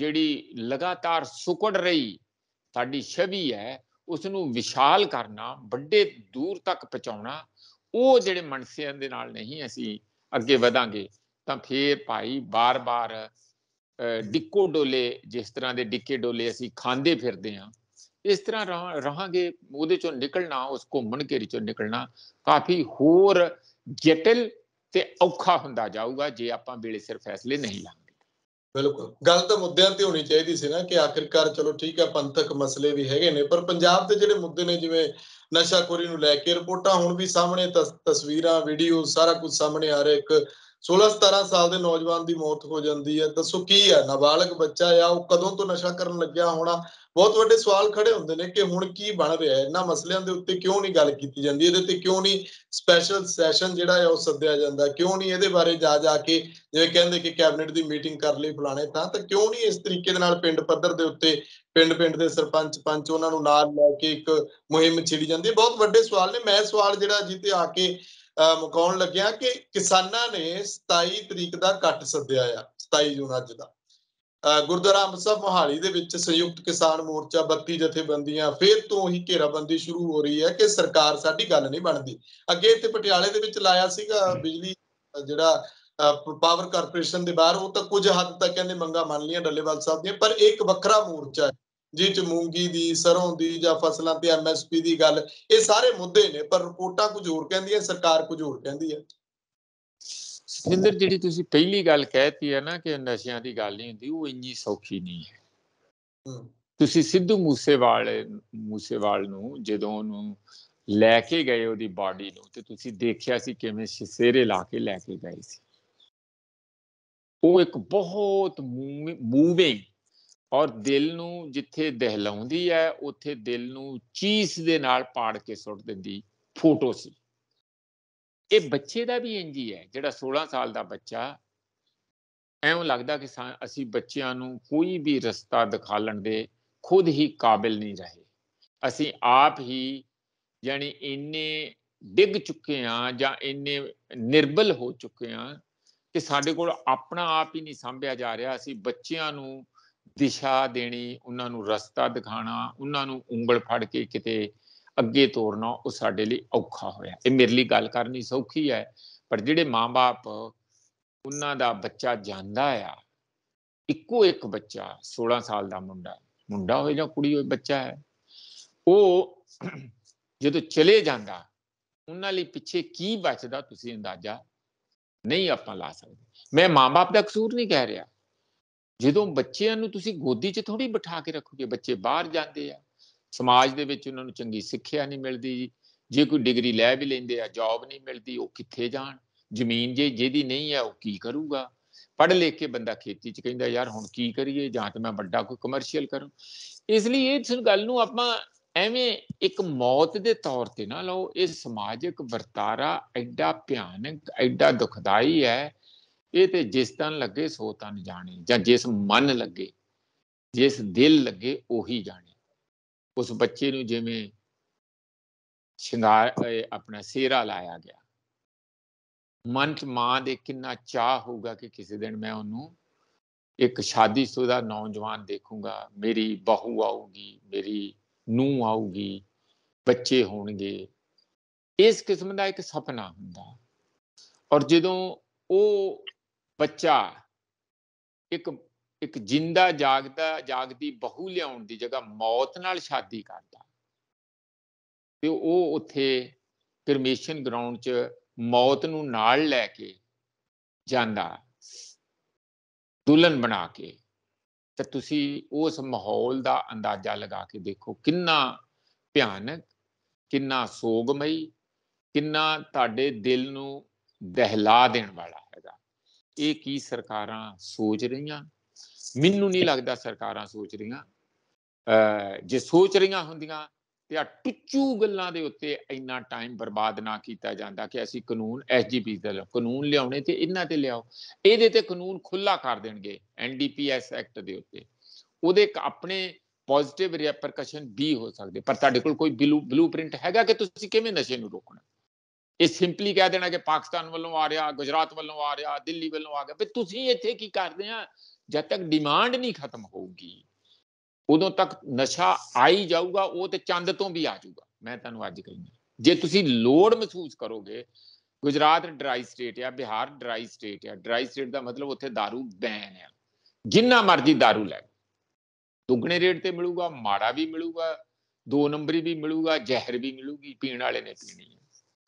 ਜਿਹੜੀ ਲਗਾਤਾਰ ਸੁਕੜ ਰਹੀ ਸਾਡੀ ਛਵੀ ਹੈ ਉਸ ਨੂੰ ਵਿਸ਼ਾਲ ਕਰਨਾ ਵੱਡੇ ਦੂਰ ਤੱਕ ਪਹੁੰਚਾਉਣਾ ਉਹ ਜਿਹੜੇ ਮਨਸਿਆਂ ਦੇ ਨਾਲ ਨਹੀਂ ਅਸੀਂ ਅੱਗੇ ਵਧਾਂਗੇ ਤਾਂ ਫੇਰ ਭਾਈ ਬਾਰ-ਬਾਰ ਡਿੱਕੋ ਡੋਲੇ ਜਿਸ ਤਰ੍ਹਾਂ ਦੇ ਡਿੱਕੇ ਡੋਲੇ ਅਸੀਂ ਖਾਂਦੇ ਫਿਰਦੇ ਆ ਇਸ ਤਰ੍ਹਾਂ ਰਹਾਂਗੇ ਉਹਦੇ ਚੋਂ ਨਿਕਲਣਾ ਉਸ ਘੁੰਮਣ ਘੇਰੀ ਚੋਂ ਨਿਕਲਣਾ ਕਾਫੀ ਹੋਰ ਜਟਿਲ ਤੇ ਔਖਾ ਹੁੰਦਾ ਜਾਊਗਾ ਜੇ ਆਪਾਂ ਵੇਲੇ ਸਿਰ ਫੈਸਲੇ ਨਹੀਂ ਲਾਂਗੇ ਬਿਲਕੁਲ ਗੱਲ ਤਾਂ ਮੁੱਦਿਆਂ ਤੇ ਹੋਣੀ ਚਾਹੀਦੀ ਸੀ ਨਾ ਕਿ ਆਖਿਰਕਾਰ ਚਲੋ ਠੀਕ ਹੈ ਪੰਥਕ ਮਸਲੇ ਵੀ ਹੈਗੇ ਨੇ ਪਰ ਪੰਜਾਬ ਦੇ ਜਿਹੜੇ ਮੁੱਦੇ ਨੇ ਜਿਵੇਂ ਨਸ਼ਾਖੋਰੀ ਨੂੰ ਲੈ ਕੇ ਰਿਪੋਰਟਾਂ ਹੁਣ ਵੀ ਸਾਹਮਣੇ ਤਸਵੀਰਾਂ ਵੀਡੀਓ ਸਾਰਾ ਕੁਝ ਸਾਹਮਣੇ ਆ ਰਿਹਾ ਇੱਕ 16-17 ਸਾਲ ਦੇ ਨੌਜਵਾਨ ਦੀ ਮੌਤ ਹੋ ਜਾਂਦੀ ਹੈ ਦੱਸੋ ਕੀ ਹੈ ਨਾਬਾਲਗ ਬੱਚਾ ਆ ਉਹ ਕਦੋਂ ਤੋਂ ਨਸ਼ਾ ਕਰਨ ਲੱਗਿਆ ਹੋਣਾ ਬਹੁਤ ਵੱਡੇ ਸਵਾਲ ਖੜੇ ਹੁੰਦੇ ਨੇ ਕਿ ਹੁਣ ਕੀ ਬਣ ਰਿਹਾ ਹੈ ਇਹਨਾਂ ਮਸਲਿਆਂ ਦੇ ਉੱਤੇ ਕਿਉਂ ਨਹੀਂ ਗੱਲ ਕੀਤੀ ਜਾਂਦੀ ਇਹਦੇ ਤੇ ਕਿਉਂ ਨਹੀਂ ਸਪੈਸ਼ਲ ਸੈਸ਼ਨ ਜਿਹੜਾ ਹੈ ਉਹ ਸੱਦਿਆ ਜਾਂਦਾ ਕਿਉਂ ਨਹੀਂ ਇਹਦੇ ਬਾਰੇ ਜਾ ਜਾ ਕੇ ਜਿਵੇਂ ਕਹਿੰਦੇ ਕਿ ਕੈਬਨਿਟ ਦੀ ਮੀਟਿੰਗ ਕਰ ਲਈ ਫਲਾਣੇ ਤਾਂ ਤਾਂ ਕਿਉਂ ਨਹੀਂ ਇਸ ਤਰੀਕੇ ਦੇ ਨਾਲ ਪਿੰਡ ਪੱਧਰ ਦੇ ਉੱਤੇ ਪਿੰਡ-ਪਿੰਡ ਦੇ ਸਰਪੰਚ ਪੰਚ ਉਹਨਾਂ ਨੂੰ ਨਾਲ ਲੈ ਕੇ ਇੱਕ ਮੁਹਿੰਮ ਛਿੜੀ ਜਾਂਦੀ ਬਹੁਤ ਵੱਡੇ ਸਵਾਲ ਨੇ ਮੈਂ ਸਵਾਲ ਜਿਹੜਾ ਜਿੱਤੇ ਆ ਕੇ ਮੁਕਾਉਣ ਲੱਗਿਆ ਕਿ ਕਿਸਾਨਾਂ ਨੇ 27 ਤਰੀਕ ਦਾ ਕੱਟ ਸੱਦਿਆ ਆ 27 ਜੂਨ ਅੱਜ ਦਾ ਗੁਰਦੁਆਰਾ ਅੰਮ੍ਰਿਤਸਰ ਮੋਹਾਲੀ ਦੇ ਵਿੱਚ ਸੰਯੁਕਤ ਕਿਸਾਨ ਮੋਰਚਾ 32 ਜਥੇਬੰਦੀਆਂ ਫੇਰ ਤੋਂ ਹੀ ਘੇਰਾਬੰਦੀ ਸ਼ੁਰੂ ਹੋ ਰਹੀ ਹੈ ਕਿ ਸਰਕਾਰ ਸਾਡੀ ਗੱਲ ਨਹੀਂ ਬਣਦੀ ਅੱਗੇ ਇੱਥੇ ਪਟਿਆਲੇ ਦੇ ਵਿੱਚ ਲਾਇਆ ਸੀਗਾ ਬਿਜਲੀ ਜਿਹੜਾ ਪਾਵਰ ਕਾਰਪੋਰੇਸ਼ਨ ਦੇ ਬਾਹਰ ਉਹ ਤਾਂ ਕੁਝ ਹੱਦ ਤੱਕ ਕਹਿੰਦੇ ਮੰਗਾ ਮੰਨ ਲਈਆਂ ਡੱਲੇਵਾਲ ਸਾਹਿਬ ਦੀਆਂ ਪਰ ਇੱਕ ਵੱਖਰਾ ਮੋਰਚਾ ਹੈ ਜਿਹ ਚ ਮੂੰਗੀ ਦੀ ਸਰੋਂ ਦੀ ਜਾਂ ਫਸਲਾਂ ਤੇ ਐਮਐਸਪੀ ਦੀ ਗੱਲ ਇਹ ਸਾਰੇ ਮੁੱਦੇ ਨੇ ਪਰ ਰਿਪੋਰਟਾਂ ਕੁਝ ਹੋਰ ਕਹਿੰਦੀ ਸਰਕਾਰ ਕੁਝ ਹੋਰ ਕਹਿੰਦੀ ਹੈ ਸਿੰਦਰ ਜਿਹੜੀ ਤੁਸੀਂ ਪਹਿਲੀ ਗੱਲ ਕਹਿਤੀ ਹੈ ਨਾ ਕਿ ਨਸ਼ਿਆਂ ਦੀ ਗੱਲ ਨਹੀਂ ਹੁੰਦੀ ਉਹ ਇੰਨੀ ਸੌਖੀ ਨਹੀਂ ਹੈ ਤੁਸੀਂ ਸਿੱਧੂ ਮੂਸੇਵਾਲੇ ਮੂਸੇਵਾਲ ਨੂੰ ਜਦੋਂ ਉਹਨੂੰ ਲੈ ਕੇ ਗਏ ਉਹਦੀ ਬਾਡੀ ਨੂੰ ਤੇ ਤੁਸੀਂ ਦੇਖਿਆ ਸੀ ਕਿਵੇਂ ਸਿਰੇ ਲਾ ਕੇ ਲੈ ਕੇ ਗਏ ਸੀ ਉਹ ਇੱਕ ਬਹੁਤ ਮੂਵਿੰਗ ਔਰ ਦਿਲ ਨੂੰ ਜਿੱਥੇ ਦਹਿਲਾਉਂਦੀ ਹੈ ਉੱਥੇ ਦਿਲ ਨੂੰ ਚੀਸ ਦੇ ਨਾਲ ਪਾੜ ਕੇ ਸੁੱਟ ਦਿੰਦੀ ਫੋਟੋ ਸੀ ਇਹ ਬੱਚੇ ਦਾ ਵੀ ਇੰਜ ਹੀ ਹੈ ਜਿਹੜਾ 16 ਸਾਲ ਦਾ ਬੱਚਾ ਐਉਂ ਲੱਗਦਾ ਕਿ ਅਸੀਂ ਬੱਚਿਆਂ ਨੂੰ ਕੋਈ ਵੀ ਰਸਤਾ ਦਿਖਾਲਣ ਦੇ ਖੁਦ ਹੀ ਕਾਬਿਲ ਨਹੀਂ ਰਹੇ ਅਸੀਂ ਆਪ ਹੀ ਯਾਨੀ ਇੰਨੇ ਡਿੱਗ ਚੁੱਕੇ ਆ ਜਾਂ ਇੰਨੇ ਨਿਰਬਲ ਹੋ ਚੁੱਕੇ ਆ ਕਿ ਸਾਡੇ ਕੋਲ ਆਪਣਾ ਆਪ ਹੀ ਨਹੀਂ ਸੰਭਿਆ ਜਾ ਰਿਹਾ ਅਸੀਂ ਬੱਚਿਆਂ ਨੂੰ ਦਿਸ਼ਾ ਦੇਣੀ ਉਹਨਾਂ ਨੂੰ ਰਸਤਾ ਦਿਖਾਣਾ ਉਹਨਾਂ ਨੂੰ ਉਂਗਲ ਫੜ ਕੇ ਕਿਤੇ ਅੱਗੇ ਤੋਰਨਾ ਉਹ ਸਾਡੇ ਲਈ ਔਖਾ ਹੋਇਆ ਇਹ ਮੇਰੇ ਲਈ ਗੱਲ ਕਰਨੀ ਸੌਖੀ ਹੈ ਪਰ ਜਿਹੜੇ ਮਾਪੇ ਉਹਨਾਂ ਦਾ ਬੱਚਾ ਜਾਂਦਾ ਆ ਇੱਕੋ ਇੱਕ ਬੱਚਾ 16 ਸਾਲ ਦਾ ਮੁੰਡਾ ਮੁੰਡਾ ਹੋਏ ਜਾਂ ਕੁੜੀ ਹੋਏ ਬੱਚਾ ਹੈ ਉਹ ਜਦੋਂ ਚਲੇ ਜਾਂਦਾ ਉਹਨਾਂ ਲਈ ਪਿੱਛੇ ਕੀ ਬਚਦਾ ਤੁਸੀਂ ਅੰਦਾਜ਼ਾ ਨਹੀਂ ਆਪਾਂ ਲਾ ਸਕਦੇ ਮੈਂ ਮਾਪੇ ਦਾ ਕਸੂਰ ਨਹੀਂ ਕਹਿ ਰਿਹਾ ਜਦੋਂ ਬੱਚਿਆਂ ਨੂੰ ਤੁਸੀਂ ਗੋਦੀ 'ਚ ਥੋੜੀ ਬਿਠਾ ਕੇ ਰੱਖੋਗੇ ਬੱਚੇ ਬਾਹਰ ਜਾਂਦੇ ਆ ਸਮਾਜ ਦੇ ਵਿੱਚ ਉਹਨਾਂ ਨੂੰ ਚੰਗੀ ਸਿੱਖਿਆ ਨਹੀਂ ਮਿਲਦੀ ਜੀ ਜੇ ਕੋਈ ਡਿਗਰੀ ਲੈ ਵੀ ਲੈਂਦੇ ਆ ਜੌਬ ਨਹੀਂ ਮਿਲਦੀ ਉਹ ਕਿੱਥੇ ਜਾਣ ਜ਼ਮੀਨ ਜੇ ਜਿਹਦੀ ਨਹੀਂ ਆ ਉਹ ਕੀ ਕਰੂਗਾ ਪੜ੍ਹ ਲਿਖ ਕੇ ਬੰਦਾ ਖੇਤੀ 'ਚ ਕਹਿੰਦਾ ਯਾਰ ਹੁਣ ਕੀ ਕਰੀਏ ਜਾਂ ਤਾਂ ਮੈਂ ਵੱਡਾ ਕੋਈ ਕਮਰਸ਼ੀਅਲ ਕਰਾਂ ਇਸ ਲਈ ਇਹ ਗੱਲ ਨੂੰ ਆਪਾਂ ਐਵੇਂ ਇੱਕ ਮੌਤ ਦੇ ਤੌਰ ਤੇ ਨਾ ਲਓ ਇਹ ਸਮਾਜਿਕ ਵਰਤਾਰਾ ਐਡਾ ਭਿਆਨਕ ਐਡਾ ਦੁਖਦਾਈ ਹੈ ਇਹ ਤੇ ਜਿਸ ਤਨ ਲੱਗੇ ਸੋ ਤਨ ਜਾਣੇ ਜਾਂ ਜਿਸ ਮਨ ਲੱਗੇ ਜਿਸ ਦਿਲ ਲੱਗੇ ਉਹੀ ਜਾਣੇ ਉਸ ਬੱਚੇ ਨੂੰ ਜਿਵੇਂ ਸ਼ਿੰਗਾਰ ਆਪਣਾ ਸੇਰਾ ਲਾਇਆ ਗਿਆ ਮਨ ਚ ਮਾਂ ਦੇ ਕਿੰਨਾ ਚਾਹ ਹੋਊਗਾ ਕਿ ਕਿਸੇ ਦਿਨ ਮੈਂ ਉਹਨੂੰ ਇੱਕ ਸ਼ਾਦੀशुदा ਨੌਜਵਾਨ ਦੇਖੂੰਗਾ ਮੇਰੀ ਬਹੂ ਆਊਗੀ ਮੇਰੀ ਨੂੰ ਆਊਗੀ ਬੱਚੇ ਹੋਣਗੇ ਇਸ ਕਿਸਮ ਦਾ ਇੱਕ ਸੁਪਨਾ ਹੁੰਦਾ ਔਰ ਜਦੋਂ ਉਹ ਬੱਚਾ ਇੱਕ ਇੱਕ ਜਿੰਦਾ ਜਾਗਦਾ ਜਾਗਦੀ ਬਹੂ ਲਿਆਉਣ ਦੀ ਜਗ੍ਹਾ ਮੌਤ ਨਾਲ ਸ਼ਾਦੀ ਕਰਦਾ ਤੇ ਉਹ ਉੱਥੇ ਪਰਮਿਸ਼ਨ ਗਰਾਊਂਡ 'ਚ ਮੌਤ ਨੂੰ ਨਾਲ ਲੈ ਕੇ ਜਾਂਦਾ ਦੁਲਨ ਬਣਾ ਕੇ ਤੇ ਤੁਸੀਂ ਉਸ ਮਾਹੌਲ ਦਾ ਅੰਦਾਜ਼ਾ ਲਗਾ ਕੇ ਦੇਖੋ ਕਿੰਨਾ ਭਿਆਨਕ ਕਿੰਨਾ ਸੋਗਮਈ ਕਿੰਨਾ ਤੁਹਾਡੇ ਦਿਲ ਨੂੰ ਦਹਿਲਾ ਦੇਣ ਵਾਲਾ ਹੈਗਾ ਇਹ ਕੀ ਸਰਕਾਰਾਂ ਸੋਚ ਰਹੀਆਂ ਮੈਨੂੰ ਨਹੀਂ ਲੱਗਦਾ ਸਰਕਾਰਾਂ ਸੋਚ ਰਹੀਆਂ ਜੇ ਸੋਚ ਰਹੀਆਂ ਹੁੰਦੀਆਂ ਤੇ ਆ ਟੁੱਚੂ ਗੱਲਾਂ ਦੇ ਉੱਤੇ ਇੰਨਾ ਟਾਈਮ ਬਰਬਾਦ ਨਾ ਕੀਤਾ ਜਾਂਦਾ ਕਿ ਅਸੀਂ ਕਾਨੂੰਨ ਐਸਜੀਪੀ ਦਾ ਕਾਨੂੰਨ ਲਿਆਉਣੇ ਤੇ ਇਹਨਾਂ ਤੇ ਲਿਆਓ ਇਹਦੇ ਤੇ ਕਾਨੂੰਨ ਖੁੱਲਾ ਕਰ ਦੇਣਗੇ ਐਨਡੀਪੀਐਸ ਐਕਟ ਦੇ ਉੱਤੇ ਉਹਦੇ ਆਪਣੇ ਪੋਜ਼ਿਟਿਵ ਰਿਪਰਕਸ਼ਨ ਵੀ ਹੋ ਸਕਦੇ ਪਰ ਤੁਹਾਡੇ ਕੋਲ ਕੋਈ ਬਲੂ ਬਲੂਪ੍ਰਿੰਟ ਹੈਗਾ ਕਿ ਤੁਸੀਂ ਕਿਵੇਂ ਨਸ਼ੇ ਨੂੰ ਰੋਕਣਾ ਇਹ ਸਿੰਪਲੀ ਕਹਿ ਦੇਣਾ ਕਿ ਪਾਕਿਸਤਾਨ ਵੱਲੋਂ ਆ ਰਿਹਾ ਗੁਜਰਾਤ ਵੱਲੋਂ ਆ ਰਿਹਾ ਦਿੱਲੀ ਵੱਲੋਂ ਆ ਗਿਆ ਵੀ ਤੁਸੀਂ ਇੱਥੇ ਕੀ ਕਰਦੇ ਆ ਜਦ ਤੱਕ ਡਿਮਾਂਡ ਨਹੀਂ ਖਤਮ ਹੋਊਗੀ ਉਦੋਂ ਤੱਕ ਨਸ਼ਾ ਆਈ ਜਾਊਗਾ ਉਹ ਤੇ ਚੰਦ ਤੋਂ ਵੀ ਆ ਜਾਊਗਾ ਮੈਂ ਤੁਹਾਨੂੰ ਅੱਜ ਕਹਿੰਦਾ ਜੇ ਤੁਸੀਂ ਲੋੜ ਮਹਿਸੂਸ ਕਰੋਗੇ ਗੁਜਰਾਤ ਡਰਾਈ ਸਟੇਟ ਆ ਬਿਹਾਰ ਡਰਾਈ ਸਟੇਟ ਆ ਡਰਾਈ ਸਟੇਟ ਦਾ ਮਤਲਬ ਉੱਥੇ दारू ਬੈਨ ਆ ਜਿੰਨਾ ਮਰਜ਼ੀ दारू ਲੈ ਦੁੱਗਣੇ ਰੇਟ ਤੇ ਮਿਲੂਗਾ ਮਾੜਾ ਵੀ ਮਿਲੂਗਾ ਦੋ ਨੰਬਰੀ ਵੀ ਮਿਲੂਗਾ ਜ਼ਹਿਰ ਵੀ ਮਿਲੂਗੀ ਪੀਣ ਵਾਲੇ ਨੇ ਪੀਣੀ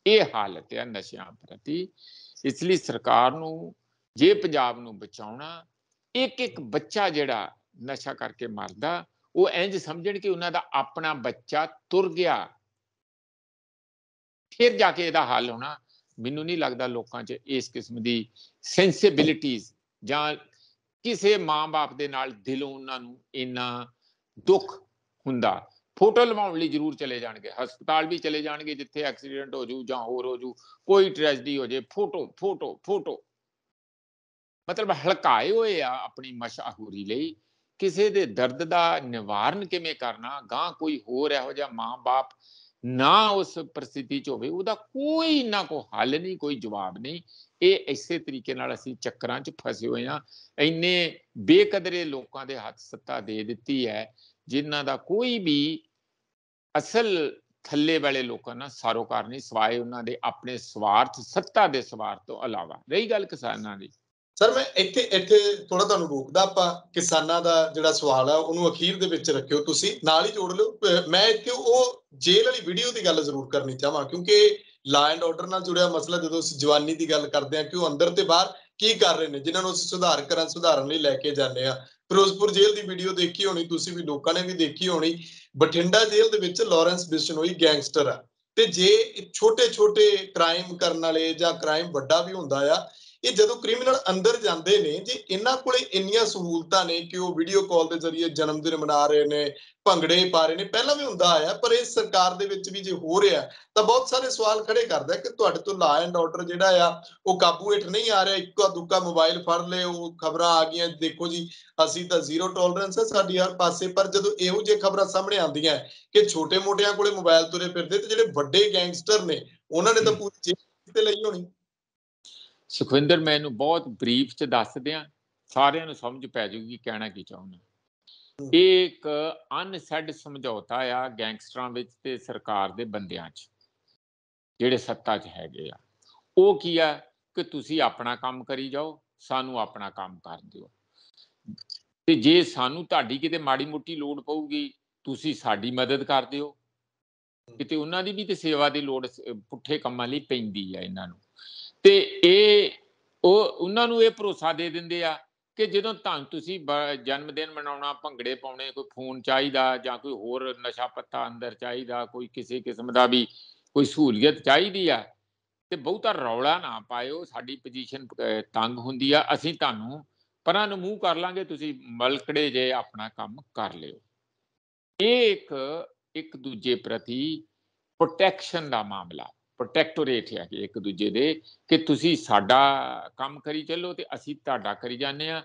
ਇਹ ਹਾਲਤ ਹੈ ਨਸ਼ਿਆਂ ਪ੍ਰਤੀ ਇਸ ਲਈ ਸਰਕਾਰ ਨੂੰ ਜੇ ਪੰਜਾਬ ਨੂੰ ਬਚਾਉਣਾ ਇੱਕ ਇੱਕ ਬੱਚਾ ਜਿਹੜਾ ਨਸ਼ਾ ਕਰਕੇ ਮਰਦਾ ਉਹ ਇੰਜ ਸਮਝਣ ਕਿ ਉਹਨਾਂ ਦਾ ਆਪਣਾ ਬੱਚਾ ਤੁਰ ਗਿਆ ਫਿਰ ਜਾ ਕੇ ਇਹਦਾ ਹੱਲ ਹੋਣਾ ਮੈਨੂੰ ਨਹੀਂ ਲੱਗਦਾ ਲੋਕਾਂ 'ਚ ਇਸ ਕਿਸਮ ਦੀ ਸੈਂਸਿਬਿਲਿਟੀਜ਼ ਜਾਂ ਕਿਸੇ ਮਾਂ-ਬਾਪ ਦੇ ਨਾਲ ਦਿਲੋਂ ਉਹਨਾਂ ਨੂੰ ਇੰਨਾ ਦੁੱਖ ਹੁੰਦਾ ਫੋਟੋ ਲਵਾਉਣ ਲਈ ਜ਼ਰੂਰ ਚਲੇ ਜਾਣਗੇ ਹਸਪਤਾਲ ਵੀ ਚਲੇ ਜਾਣਗੇ ਜਿੱਥੇ ਐਕਸੀਡੈਂਟ ਹੋ ਜੂ ਜਾਂ ਹੋਰ ਹੋ ਜੂ ਕੋਈ ਟ੍ਰੈਜਡੀ ਹੋ ਜੇ ਫੋਟੋ ਫੋਟੋ ਫੋਟੋ ਮਤਲਬ ਹਲਕਾਏ ਹੋਏ ਆ ਆਪਣੀ ਮਸ਼ਹੂਰੀ ਲਈ ਕਿਸੇ ਦੇ ਦਰਦ ਦਾ ਨਿਵਾਰਨ ਕਿਵੇਂ ਕਰਨਾ ਗਾਂ ਕੋਈ ਹੋਰ ਇਹੋ ਜਿਹਾ ਮਾਂ-ਬਾਪ ਨਾ ਉਸ ਪ੍ਰਸਥਿਤੀ 'ਚ ਹੋਵੇ ਉਹਦਾ ਕੋਈ ਨਾ ਕੋ ਹੱਲ ਨਹੀਂ ਕੋਈ ਜਵਾਬ ਨਹੀਂ ਇਹ ਇਸੇ ਤਰੀਕੇ ਨਾਲ ਅਸੀਂ ਚੱਕਰਾਂ 'ਚ ਫਸੇ ਹੋਏ ਆ ਇੰਨੇ ਬੇਕਦਰੇ ਲੋਕਾਂ ਦੇ ਹੱਥ ਸੱਤਾ ਦੇ ਦਿੱਤੀ ਹੈ ਜਿਨ੍ਹਾਂ ਦਾ ਕੋਈ ਵੀ ਅਸਲ ਥੱਲੇ ਵਾਲੇ ਲੋਕਾਂ ਨਾਲ ਸਾਰੋਕਾਰ ਨਹੀਂ ਸਵਾਏ ਉਹਨਾਂ ਦੇ ਆਪਣੇ ਸਵਾਰਥ ਸੱਤਾ ਦੇ ਸਵਾਰਥ ਤੋਂ ਇਲਾਵਾ ਰਹੀ ਗੱਲ ਕਿਸਾਨਾਂ ਦੀ ਸਰ ਮੈਂ ਇੱਥੇ ਇੱਥੇ ਥੋੜਾ ਤੁਹਾਨੂੰ ਰੋਕਦਾ ਆਪਾਂ ਕਿਸਾਨਾਂ ਦਾ ਜਿਹੜਾ ਸਵਾਲ ਆ ਉਹਨੂੰ ਅਖੀਰ ਦੇ ਵਿੱਚ ਰੱਖਿਓ ਤੁਸੀਂ ਨਾਲ ਹੀ ਜੋੜ ਲਓ ਮੈਂ ਇੱਥੇ ਉਹ ਜੇਲ੍ਹ ਵਾਲੀ ਵੀਡੀਓ ਦੀ ਗੱਲ ਜ਼ਰੂਰ ਕਰਨੀ ਚਾਹਾਂ ਕਿਉਂਕਿ ਲਾ ਐਂਡ ਆਰਡਰ ਨਾਲ ਜੁੜਿਆ ਮਸਲਾ ਜਦੋਂ ਅਸੀਂ ਜਵਾਨੀ ਦੀ ਗੱਲ ਕਰਦੇ ਆ ਕਿ ਉਹ ਅੰਦਰ ਤੇ ਬਾਹਰ ਕੀ ਕਰ ਰਹੇ ਨੇ ਜਿਨ੍ਹਾਂ ਨੂੰ ਅਸੀਂ ਸੁਧਾਰ ਕਰਨ ਸੁਧਾਰਨ ਲਈ ਲੈ ਕੇ ਜਾਂਦੇ ਆ ਫਿਰੋਜ਼ਪੁਰ ਜੇਲ੍ਹ ਦੀ ਵੀਡੀਓ ਦੇਖੀ ਹੋਣੀ ਤੁਸੀਂ ਵੀ ਲੋਕਾਂ ਨੇ ਵੀ ਦੇਖੀ ਹੋਣੀ ਬਠਿੰਡਾ ਜੇਲ੍ਹ ਦੇ ਵਿੱਚ ਲਾਰੈਂਸ ਬਿਸ਼ਨੋਈ ਗੈਂਗਸਟਰ ਆ ਤੇ ਜੇ ਛੋਟੇ-ਛੋਟੇ ਕ੍ਰਾਈਮ ਕਰਨ ਵਾਲੇ ਜਾਂ ਕ੍ਰਾਈਮ ਵੱਡਾ ਵੀ ਹੁੰਦਾ ਆ ਇਹ ਜਦੋਂ ਕ੍ਰਿਮੀਨਲ ਅੰਦਰ ਜਾਂਦੇ ਨੇ ਜੇ ਇਹਨਾਂ ਕੋਲੇ ਇੰਨੀਆਂ ਸਹੂਲਤਾਂ ਨੇ ਕਿ ਉਹ ਵੀਡੀਓ ਕਾਲ ਦੇ ਜ਼ਰੀਏ ਜਨਮ ਦਿਨ ਮਨਾ ਰਹੇ ਨੇ ਭੰਗੜੇ ਪਾ ਰਹੇ ਨੇ ਪਹਿਲਾਂ ਵੀ ਹੁੰਦਾ ਆਇਆ ਪਰ ਇਹ ਸਰਕਾਰ ਦੇ ਵਿੱਚ ਵੀ ਜੇ ਹੋ ਰਿਹਾ ਤਾਂ ਬਹੁਤ ਸਾਰੇ ਸਵਾਲ ਖੜੇ ਕਰਦਾ ਕਿ ਤੁਹਾਡੇ ਤੋਂ ਲਾ ਐਂਡ ਆਰਡਰ ਜਿਹੜਾ ਆ ਉਹ ਕਾਬੂ ਹੇਠ ਨਹੀਂ ਆ ਰਿਹਾ ਇੱਕ ਦੁੱਕਾ ਮੋਬਾਈਲ ਫੜ ਲਏ ਉਹ ਖਬਰਾਂ ਆ ਗਈਆਂ ਦੇਖੋ ਜੀ ਅਸੀਂ ਤਾਂ ਜ਼ੀਰੋ ਟੋਲਰੈਂਸ ਹੈ ਸਾਡੀ ਹਰ ਪਾਸੇ ਪਰ ਜਦੋਂ ਇਹੋ ਜਿਹੇ ਖਬਰਾਂ ਸਾਹਮਣੇ ਆਉਂਦੀਆਂ ਕਿ ਛੋਟੇ-ਮੋਟਿਆਂ ਕੋਲੇ ਮੋਬਾਈਲ ਤੁਰੇ ਫਿਰਦੇ ਤੇ ਜਿਹੜੇ ਵੱਡੇ ਗੈਂਗਸਟਰ ਨੇ ਉਹਨਾਂ ਨੇ ਤਾਂ ਪੂਰੀ ਜੇਬ ਤੇ ਲਈ ਹੋਣੀ ਸੁਖਵਿੰਦਰ ਮੈਂ ਇਹਨੂੰ ਬਹੁਤ ਬਰੀਫ ਚ ਦੱਸ ਦਿਆਂ ਸਾਰਿਆਂ ਨੂੰ ਸਮਝ ਪੈ ਜੂਗੀ ਕਹਿਣਾ ਕੀ ਚਾਹੁੰਦਾ ਇਹ ਇੱਕ ਅਨਸੈਡ ਸਮਝੌਤਾ ਆ ਗੈਂਗਸਟਰਾਂ ਵਿੱਚ ਤੇ ਸਰਕਾਰ ਦੇ ਬੰਦਿਆਂ 'ਚ ਜਿਹੜੇ ਸੱਤਾ 'ਚ ਹੈਗੇ ਆ ਉਹ ਕੀ ਆ ਕਿ ਤੁਸੀਂ ਆਪਣਾ ਕੰਮ ਕਰੀ ਜਾਓ ਸਾਨੂੰ ਆਪਣਾ ਕੰਮ ਕਰ ਦਿਓ ਤੇ ਜੇ ਸਾਨੂੰ ਤੁਹਾਡੀ ਕਿਤੇ ਮਾੜੀ ਮੋਟੀ ਲੋੜ ਪਊਗੀ ਤੁਸੀਂ ਸਾਡੀ ਮਦਦ ਕਰ ਦਿਓ ਕਿਤੇ ਉਹਨਾਂ ਦੀ ਵੀ ਤੇ ਸੇਵਾ ਦੀ ਲੋੜ ਪੁੱਠੇ ਕੰਮਾਂ ਲਈ ਪੈਂਦੀ ਆ ਇਹਨਾਂ ਨੂੰ ਤੇ ਇਹ ਉਹ ਉਹਨਾਂ ਨੂੰ ਇਹ ਭਰੋਸਾ ਦੇ ਦਿੰਦੇ ਆ ਕਿ ਜਦੋਂ ਤਾਂ ਤੁਸੀਂ ਜਨਮ ਦਿਨ ਮਨਾਉਣਾ ਭੰਗੜੇ ਪਾਉਣੇ ਕੋਈ ਫੋਨ ਚਾਹੀਦਾ ਜਾਂ ਕੋਈ ਹੋਰ ਨਸ਼ਾ ਪੱਤਾ ਅੰਦਰ ਚਾਹੀਦਾ ਕੋਈ ਕਿਸੇ ਕਿਸਮ ਦਾ ਵੀ ਕੋਈ ਸਹੂਲੀਅਤ ਚਾਹੀਦੀ ਆ ਤੇ ਬਹੁਤਾ ਰੌਲਾ ਨਾ ਪਾਇਓ ਸਾਡੀ ਪੋਜੀਸ਼ਨ ਤੰਗ ਹੁੰਦੀ ਆ ਅਸੀਂ ਤੁਹਾਨੂੰ ਪਰਾਂ ਨੂੰ ਮੂੰਹ ਕਰ ਲਾਂਗੇ ਤੁਸੀਂ ਮਲਕੜੇ ਜੇ ਆਪਣਾ ਕੰਮ ਕਰ ਲਿਓ ਇਹ ਇੱਕ ਇੱਕ ਦੂਜੇ ਪ੍ਰਤੀ ਪ੍ਰੋਟੈਕਸ਼ਨ ਦਾ ਮਾਮਲਾ ਪ੍ਰੋਟੈਕਟੋਰੇਟ ਹੈ ਕਿ ਇੱਕ ਦੂਜੇ ਦੇ ਕਿ ਤੁਸੀਂ ਸਾਡਾ ਕੰਮ ਕਰੀ ਚੱਲੋ ਤੇ ਅਸੀਂ ਤੁਹਾਡਾ ਕਰੀ ਜਾਂਦੇ ਆ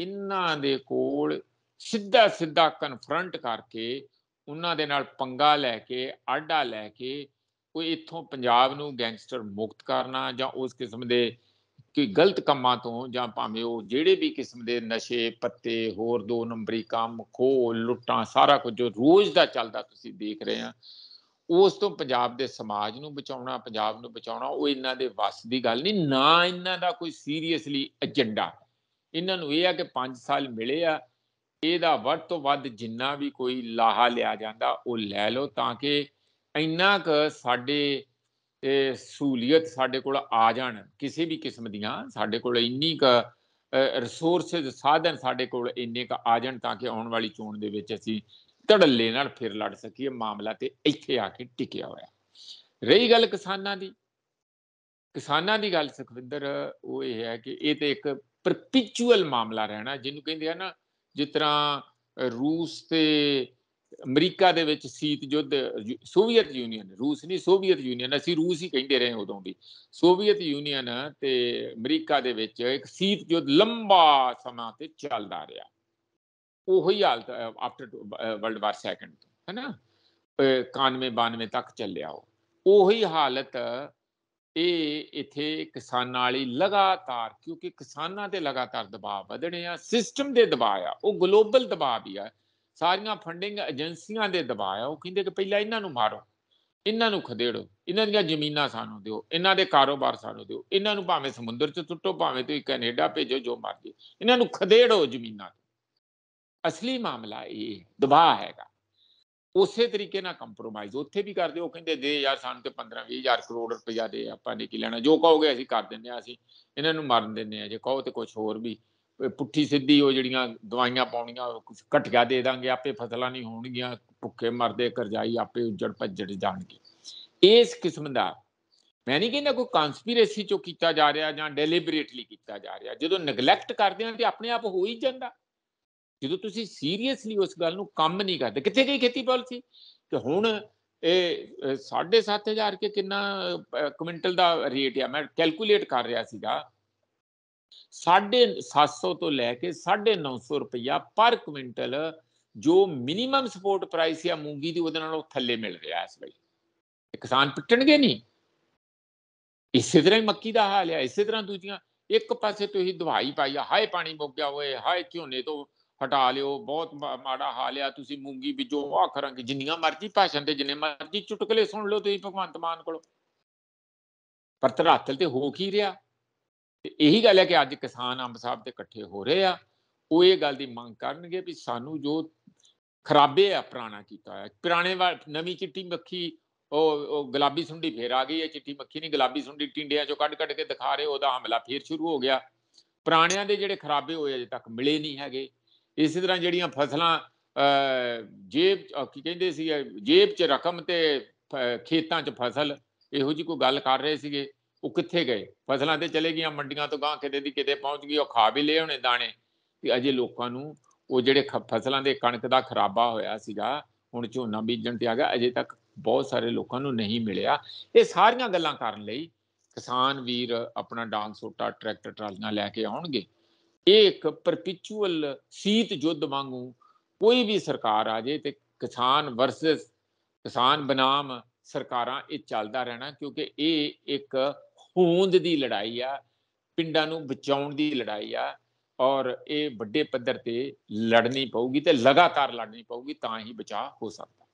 ਇਨ੍ਹਾਂ ਦੇ ਕੋਲ ਸਿੱਧਾ ਸਿੱਧਾ ਕਨਫਰੰਟ ਕਰਕੇ ਉਹਨਾਂ ਦੇ ਨਾਲ ਪੰਗਾ ਲੈ ਕੇ ਆਡਾ ਲੈ ਕੇ ਕੋਈ ਇੱਥੋਂ ਪੰਜਾਬ ਨੂੰ ਗੈਂਗਸਟਰ ਮੁਕਤ ਕਰਨਾ ਜਾਂ ਉਸ ਕਿਸਮ ਦੇ ਕਿ ਗਲਤ ਕੰਮਾਂ ਤੋਂ ਜਾਂ ਭਾਵੇਂ ਉਹ ਜਿਹੜੇ ਵੀ ਕਿਸਮ ਦੇ ਨਸ਼ੇ ਪੱਤੇ ਹੋਰ ਦੋ ਨੰਬਰੀ ਕੰਮ ਖੋ ਲੁੱਟਾਂ ਸਾਰਾ ਕੁਝ ਜੋ ਰੋਜ਼ ਦਾ ਚੱਲਦਾ ਤੁਸੀਂ ਦੇਖ ਰਹੇ ਆ ਉਸ ਤੋਂ ਪੰਜਾਬ ਦੇ ਸਮਾਜ ਨੂੰ ਬਚਾਉਣਾ ਪੰਜਾਬ ਨੂੰ ਬਚਾਉਣਾ ਉਹ ਇਹਨਾਂ ਦੇ ਵੱਸ ਦੀ ਗੱਲ ਨਹੀਂ ਨਾ ਇਹਨਾਂ ਦਾ ਕੋਈ ਸੀਰੀਅਸਲੀ ਏਜੰਡਾ ਇਹਨਾਂ ਨੂੰ ਇਹ ਆ ਕਿ 5 ਸਾਲ ਮਿਲੇ ਆ ਇਹਦਾ ਵੱਧ ਤੋਂ ਵੱਧ ਜਿੰਨਾ ਵੀ ਕੋਈ ਲਾਹਾ ਲਿਆ ਜਾਂਦਾ ਉਹ ਲੈ ਲਓ ਤਾਂ ਕਿ ਇੰਨਾ ਕ ਸਾਡੇ ਇਹ ਸਹੂਲੀਅਤ ਸਾਡੇ ਕੋਲ ਆ ਜਾਣ ਕਿਸੇ ਵੀ ਕਿਸਮ ਦੀਆਂ ਸਾਡੇ ਕੋਲ ਇੰਨੀ ਕ ਰਿਸੋਰਸਸ ਸਾਧਨ ਸਾਡੇ ਕੋਲ ਇੰਨੇ ਕ ਆ ਜਾਣ ਤਾਂ ਕਿ ਆਉਣ ਵਾਲੀ ਚੋਣ ਦੇ ਵਿੱਚ ਅਸੀਂ ਧੜੱਲੇ ਨਾਲ ਫਿਰ ਲੜ ਸਕੀਏ ਮਾਮਲਾ ਤੇ ਇੱਥੇ ਆ ਕੇ ਟਿਕਿਆ ਹੋਇਆ ਰਹੀ ਗੱਲ ਕਿਸਾਨਾਂ ਦੀ ਕਿਸਾਨਾਂ ਦੀ ਗੱਲ ਸੁਖਵਿੰਦਰ ਉਹ ਇਹ ਹੈ ਕਿ ਇਹ ਤੇ ਇੱਕ ਪਰਪੀਚੁਅਲ ਮਾਮਲਾ ਰਹਿਣਾ ਜਿਹਨੂੰ ਕਹਿੰਦੇ ਆ ਨਾ ਜਿਸ ਤਰ੍ਹਾਂ ਰੂਸ ਤੇ ਅਮਰੀਕਾ ਦੇ ਵਿੱਚ ਸੀਤ ਜੁੱਧ ਸੋਵੀਅਤ ਯੂਨੀਅਨ ਰੂਸ ਨਹੀਂ ਸੋਵੀਅਤ ਯੂਨੀਅਨ ਅਸੀਂ ਰੂਸ ਹੀ ਕਹਿੰਦੇ ਰਹੇ ਉਦੋਂ ਵੀ ਸੋਵੀਅਤ ਯੂਨੀਅਨ ਤੇ ਅਮਰੀਕਾ ਦੇ ਵਿੱਚ ਇੱਕ ਸੀਤ ਜੁੱਧ ਲੰਬਾ ਸਮਾਂ ਤੇ ਚੱਲਦਾ ਰਿਹਾ ਉਹੀ ਹਾਲਤ ਆਫਟਰ ਵਰਲਡ ਵਾਰ ਸੈਕੰਡ ਹੈ ਨਾ 91 92 ਤੱਕ ਚੱਲਿਆ ਉਹ ਉਹੀ ਹਾਲਤ ਇਹ ਇਥੇ ਕਿਸਾਨਾਂ ਵਾਲੀ ਲਗਾਤਾਰ ਕਿਉਂਕਿ ਕਿਸਾਨਾਂ ਤੇ ਲਗਾਤਾਰ ਦਬਾਅ ਵਧਣੇ ਆ ਸਿਸਟਮ ਦੇ ਦਬਾਅ ਆ ਉਹ ਗਲੋਬਲ ਦਬਾਅ ਵੀ ਆ ਸਾਰੀਆਂ ਫੰਡਿੰਗ ਏਜੰਸੀਆਂ ਦੇ ਦਬਾਅ ਆ ਉਹ ਕਹਿੰਦੇ ਕਿ ਪਹਿਲਾਂ ਇਹਨਾਂ ਨੂੰ ਮਾਰੋ ਇਹਨਾਂ ਨੂੰ ਖਦੇੜੋ ਇਹਨਾਂ ਦੀਆਂ ਜ਼ਮੀਨਾਂ ਸਾਨੂੰ ਦਿਓ ਇਹਨਾਂ ਦੇ ਕਾਰੋਬਾਰ ਸਾਨੂੰ ਦਿਓ ਇਹਨਾਂ ਨੂੰ ਭਾਵੇਂ ਸਮੁੰਦਰ 'ਚ ਟੁੱਟੋ ਭਾਵੇਂ ਤੁਸੀਂ ਕੈਨੇਡਾ ਭੇਜੋ ਜੋ ਮਰਜ਼ੀ ਇਹਨਾਂ ਨੂੰ ਖਦੇੜੋ ਜ਼ਮੀਨਾਂ ਅਸਲੀ ਮਾਮਲਾ ਇਹ ਦਬਾਅ ਹੈਗਾ ਉਸੇ ਤਰੀਕੇ ਨਾਲ ਕੰਪਰੋਮਾਈਜ਼ ਉੱਥੇ ਵੀ ਕਰਦੇ ਉਹ ਕਹਿੰਦੇ ਦੇ ਯਾਰ ਸਾਨੂੰ ਤੇ 15 20000 ਕਰੋੜ ਰੁਪਇਆ ਦੇ ਆਪਾਂ ਨੇ ਕੀ ਲੈਣਾ ਜੋ ਕਹੋਗੇ ਅਸੀਂ ਕਰ ਦਿੰਦੇ ਆ ਅਸੀਂ ਇਹਨਾਂ ਨੂੰ ਮਾਰਨ ਦਿੰਦੇ ਆ ਜੇ ਕਹੋ ਤੇ ਕੁਝ ਹੋਰ ਵੀ ਪੁੱਠੀ ਸਿੱਧੀ ਉਹ ਜਿਹੜੀਆਂ ਦਵਾਈਆਂ ਪਾਉਣੀਆਂ ਕੁਝ ਘਟਿਆ ਦੇ ਦਾਂਗੇ ਆਪੇ ਫਸਲਾਂ ਨਹੀਂ ਹੋਣਗੀਆਂ ਭੁੱਖੇ ਮਰਦੇ ਕਰਜ਼ਾਈ ਆਪੇ ਉੱਜੜ ਭੱਜੜ ਜਾਣਗੇ ਇਸ ਕਿਸਮ ਦਾ ਮੈਂ ਨਹੀਂ ਕਹਿੰਦਾ ਕੋਈ ਕਨਸਪੀਰੇਸੀ ਚੋਂ ਕੀਤਾ ਜਾ ਰਿਹਾ ਜਾਂ ਡੈਲੀਬਰੇਟਲੀ ਕੀਤਾ ਜਾ ਰਿਹਾ ਜਦੋਂ ਨੈਗਲੈਕਟ ਕਰਦੇ ਆ ਤੇ ਆਪਣੇ ਆਪ ਹੋ ਹੀ ਜਾਂਦਾ ਜਦੋਂ ਤੁਸੀਂ ਸੀਰੀਅਸਲੀ ਉਸ ਗੱਲ ਨੂੰ ਕੰਮ ਨਹੀਂ ਕਰਦੇ ਕਿੱਥੇ ਗਈ ਖੇਤੀ ਪਾਲਿਸੀ ਕਿ ਹੁਣ ਇਹ 7500 ਕੇ ਕਿੰਨਾ ਕੁਇੰਟਲ ਦਾ ਰੇਟ ਆ ਮੈਂ ਕੈਲਕੂਲੇਟ ਕਰ ਰਿਹਾ ਸੀਗਾ 750 ਤੋਂ ਲੈ ਕੇ 950 ਰੁਪਇਆ ਪਰ ਕੁਇੰਟਲ ਜੋ ਮਿਨੀਮਮ ਸਪੋਰਟ ਪ੍ਰਾਈਸ ਆ ਮੂੰਗੀ ਦੀ ਉਹਦੇ ਨਾਲੋਂ ਥੱਲੇ ਮਿਲ ਰਿਹਾ ਇਸ ਵੇਲੇ ਕਿਸਾਨ ਪਿੱਟਣਗੇ ਨਹੀਂ ਇਸੇ ਤਰ੍ਹਾਂ ਮੱਕੀ ਦਾ ਹਾਲ ਆ ਇਸੇ ਤਰ੍ਹਾਂ ਦੂਜੀਆਂ ਇੱਕ ਪਾਸੇ ਤੁਸੀਂ ਦਵਾਈ ਪਾਈ ਆ ਹਾਏ ਪਾਣੀ ਮੁੱਕ ਗਿਆ ਓਏ ਹਾਏ ਝੋਨੇ ਤੋਂ ਹਟਾ ਲਿਓ ਬਹੁਤ ਮਾੜਾ ਹਾਲ ਆ ਤੁਸੀਂ ਮੂੰਗੀ ਬੀਜੋ ਆਖ ਕਿ ਜਿੰਨੀਆਂ ਮਰਜ਼ੀ ਭਾਸ਼ਣ ਤੇ ਜਿੰਨੇ ਮਰਜ਼ੀ ਚੁਟਕਲੇ ਸੁਣ ਲਓ ਤੁਸੀਂ ਭਗਵੰਤ ਮਾਨ ਕੋਲ ਪਰ ਤਰਾਤਲ ਤੇ ਹੋ ਕੀ ਰਿਹਾ ਤੇ ਇਹੀ ਗੱਲ ਹੈ ਕਿ ਅੱਜ ਕਿਸਾਨ ਅੰਬ ਸਾਹਿਬ ਤੇ ਇਕੱਠੇ ਹੋ ਰਹੇ ਆ ਉਹ ਇਹ ਗੱਲ ਦੀ ਮੰਗ ਕਰਨਗੇ ਵੀ ਸਾਨੂੰ ਜੋ ਖਰਾਬੇ ਆ ਪੁਰਾਣਾ ਕੀਤਾ ਹੋਇਆ ਪੁਰਾਣੇ ਨਵੀਂ ਚਿੱਟੀ ਮੱਖੀ ਉਹ ਗੁਲਾਬੀ ਸੁੰਡੀ ਫੇਰ ਆ ਗਈ ਹੈ ਚਿੱਟੀ ਮੱਖੀ ਨਹੀਂ ਗੁਲਾਬੀ ਸੁੰਡੀ ਟਿੰਡਿਆਂ ਚੋਂ ਕੱਢ ਕੱਢ ਕੇ ਦਿਖਾ ਰਹੇ ਉਹਦਾ ਹਮਲਾ ਫੇਰ ਸ਼ੁਰੂ ਹੋ ਗਿਆ ਪੁਰਾਣਿਆਂ ਦੇ ਜਿਹੜੇ ਖਰਾਬੇ ਹੋਏ ਅਜੇ ਤੱਕ ਮਿਲੇ ਨਹੀਂ ਹੈਗੇ ਇਸੇ ਤਰ੍ਹਾਂ ਜਿਹੜੀਆਂ ਫਸਲਾਂ ਜੇਬ ਕੀ ਕਹਿੰਦੇ ਸੀ ਜੇਬ 'ਚ ਰਕਮ ਤੇ ਖੇਤਾਂ 'ਚ ਫਸਲ ਇਹੋ ਜੀ ਕੋਈ ਗੱਲ ਕਰ ਰਹੇ ਸੀਗੇ ਉਹ ਕਿੱਥੇ ਗਏ ਫਸਲਾਂ ਤੇ ਚਲੇ ਗਈਆਂ ਮੰਡੀਆਂ ਤੋਂ ਗਾਂ ਕਿਤੇ ਦੀ ਕਿਤੇ ਪਹੁੰਚ ਗਈ ਉਹ ਖਾ ਵੀ ਲਏ ਹੋਣੇ ਦਾਣੇ ਤੇ ਅਜੇ ਲੋਕਾਂ ਨੂੰ ਉਹ ਜਿਹੜੇ ਫਸਲਾਂ ਦੇ ਕਣਕ ਦਾ ਖਰਾਬਾ ਹੋਇਆ ਸੀਗਾ ਹੁਣ ਝੋਨਾ ਬੀਜਣ ਤੇ ਆ ਗਿਆ ਅਜੇ ਤੱਕ ਬਹੁਤ ਸਾਰੇ ਲੋਕਾਂ ਨੂੰ ਨਹੀਂ ਮਿਲਿਆ ਇਹ ਸਾਰੀਆਂ ਗੱਲਾਂ ਕਰਨ ਲਈ ਕਿਸਾਨ ਵੀਰ ਆਪਣਾ ਡਾਂਗ ਸੋਟਾ ਟਰੈਕਟਰ ਟਰਾਲੀਆਂ ਲੈ ਕੇ ਆਉਣਗੇ ਇੱਕ ਪਰਪੀਚੁਅਲ ਸੀਤ ਜੁੱਧ ਵਾਂਗੂ ਕੋਈ ਵੀ ਸਰਕਾਰ ਆ ਜੇ ਤੇ ਕਿਸਾਨ ਵਰਸਸ ਕਿਸਾਨ ਬਨਾਮ ਸਰਕਾਰਾਂ ਇਹ ਚੱਲਦਾ ਰਹਿਣਾ ਕਿਉਂਕਿ ਇਹ ਇੱਕ ਹੋਂਦ ਦੀ ਲੜਾਈ ਆ ਪਿੰਡਾਂ ਨੂੰ ਬਚਾਉਣ ਦੀ ਲੜਾਈ ਆ ਔਰ ਇਹ ਵੱਡੇ ਪੱਧਰ ਤੇ ਲੜਨੀ ਪਊਗੀ ਤੇ ਲਗਾਤਾਰ ਲੜਨੀ ਪਊਗੀ ਤਾਂ ਹੀ ਬਚਾਅ ਹੋ ਸਕਦਾ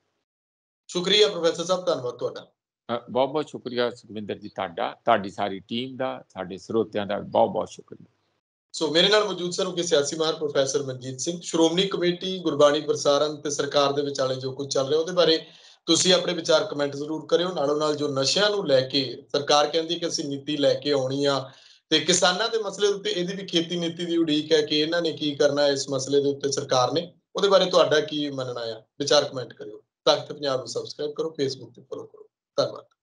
ਸ਼ੁਕਰੀਆ ਪ੍ਰੋਫੈਸਰ ਸਾਹਿਬ ਧੰਨਵਾਦ ਤੁਹਾਡਾ ਬਹੁਤ ਬਹੁਤ ਸ਼ੁਕਰੀਆ ਸੁਖਵਿੰਦਰ ਜੀ ਤੁਹਾਡਾ ਤੁਹਾਡੀ ਸਾਰੀ ਟੀਮ ਦਾ ਸਾਡੇ ਸਰੋਤਿਆਂ ਦਾ ਬਹੁਤ ਬਹੁਤ ਸ਼ੁਕਰੀਆ ਸੋ ਮੇਰੇ ਨਾਲ ਮੌਜੂਦ ਉਹ ਕਿ ਸਿਆਸੀ ਮਾਹਰ ਪ੍ਰੋਫੈਸਰ ਮਨਜੀਤ ਸਿੰਘ ਸ਼੍ਰੋਮਣੀ ਕਮੇਟੀ ਗੁਰਬਾਣੀ ਪ੍ਰਸਾਰਣ ਤੇ ਸਰਕਾਰ ਦੇ ਵਿਚਾਲੇ ਜੋ ਕੁਝ ਚੱਲ ਰਿਹਾ ਉਹਦੇ ਬਾਰੇ ਤੁਸੀਂ ਆਪਣੇ ਵਿਚਾਰ ਕਮੈਂਟ ਜ਼ਰੂਰ ਕਰਿਓ ਨਾਲੋਂ ਨਾਲ ਜੋ ਨਸ਼ਿਆਂ ਨੂੰ ਲੈ ਕੇ ਸਰਕਾਰ ਕਹਿੰਦੀ ਕਿ ਅਸੀਂ ਨੀਤੀ ਲੈ ਕੇ ਆਉਣੀ ਆ ਤੇ ਕਿਸਾਨਾਂ ਦੇ ਮਸਲੇ ਉੱਤੇ ਇਹਦੀ ਵੀ ਖੇਤੀ ਨੀਤੀ ਦੀ ਉਡੀਕ ਹੈ ਕਿ ਇਹਨਾਂ ਨੇ ਕੀ ਕਰਨਾ ਇਸ ਮਸਲੇ ਦੇ ਉੱਤੇ ਸਰਕਾਰ ਨੇ ਉਹਦੇ ਬਾਰੇ ਤੁਹਾਡਾ ਕੀ ਮੰਨਣਾ ਆ ਵਿਚਾਰ ਕਮੈਂਟ ਕਰਿਓ ਤਖਤ ਪੰਜਾਬ ਨੂੰ ਸਬਸਕ੍ਰਾਈਬ ਕਰੋ ਫੇਸਬੁੱਕ ਤੇ ਫੋਲੋ ਕਰੋ ਧੰਨਵਾਦ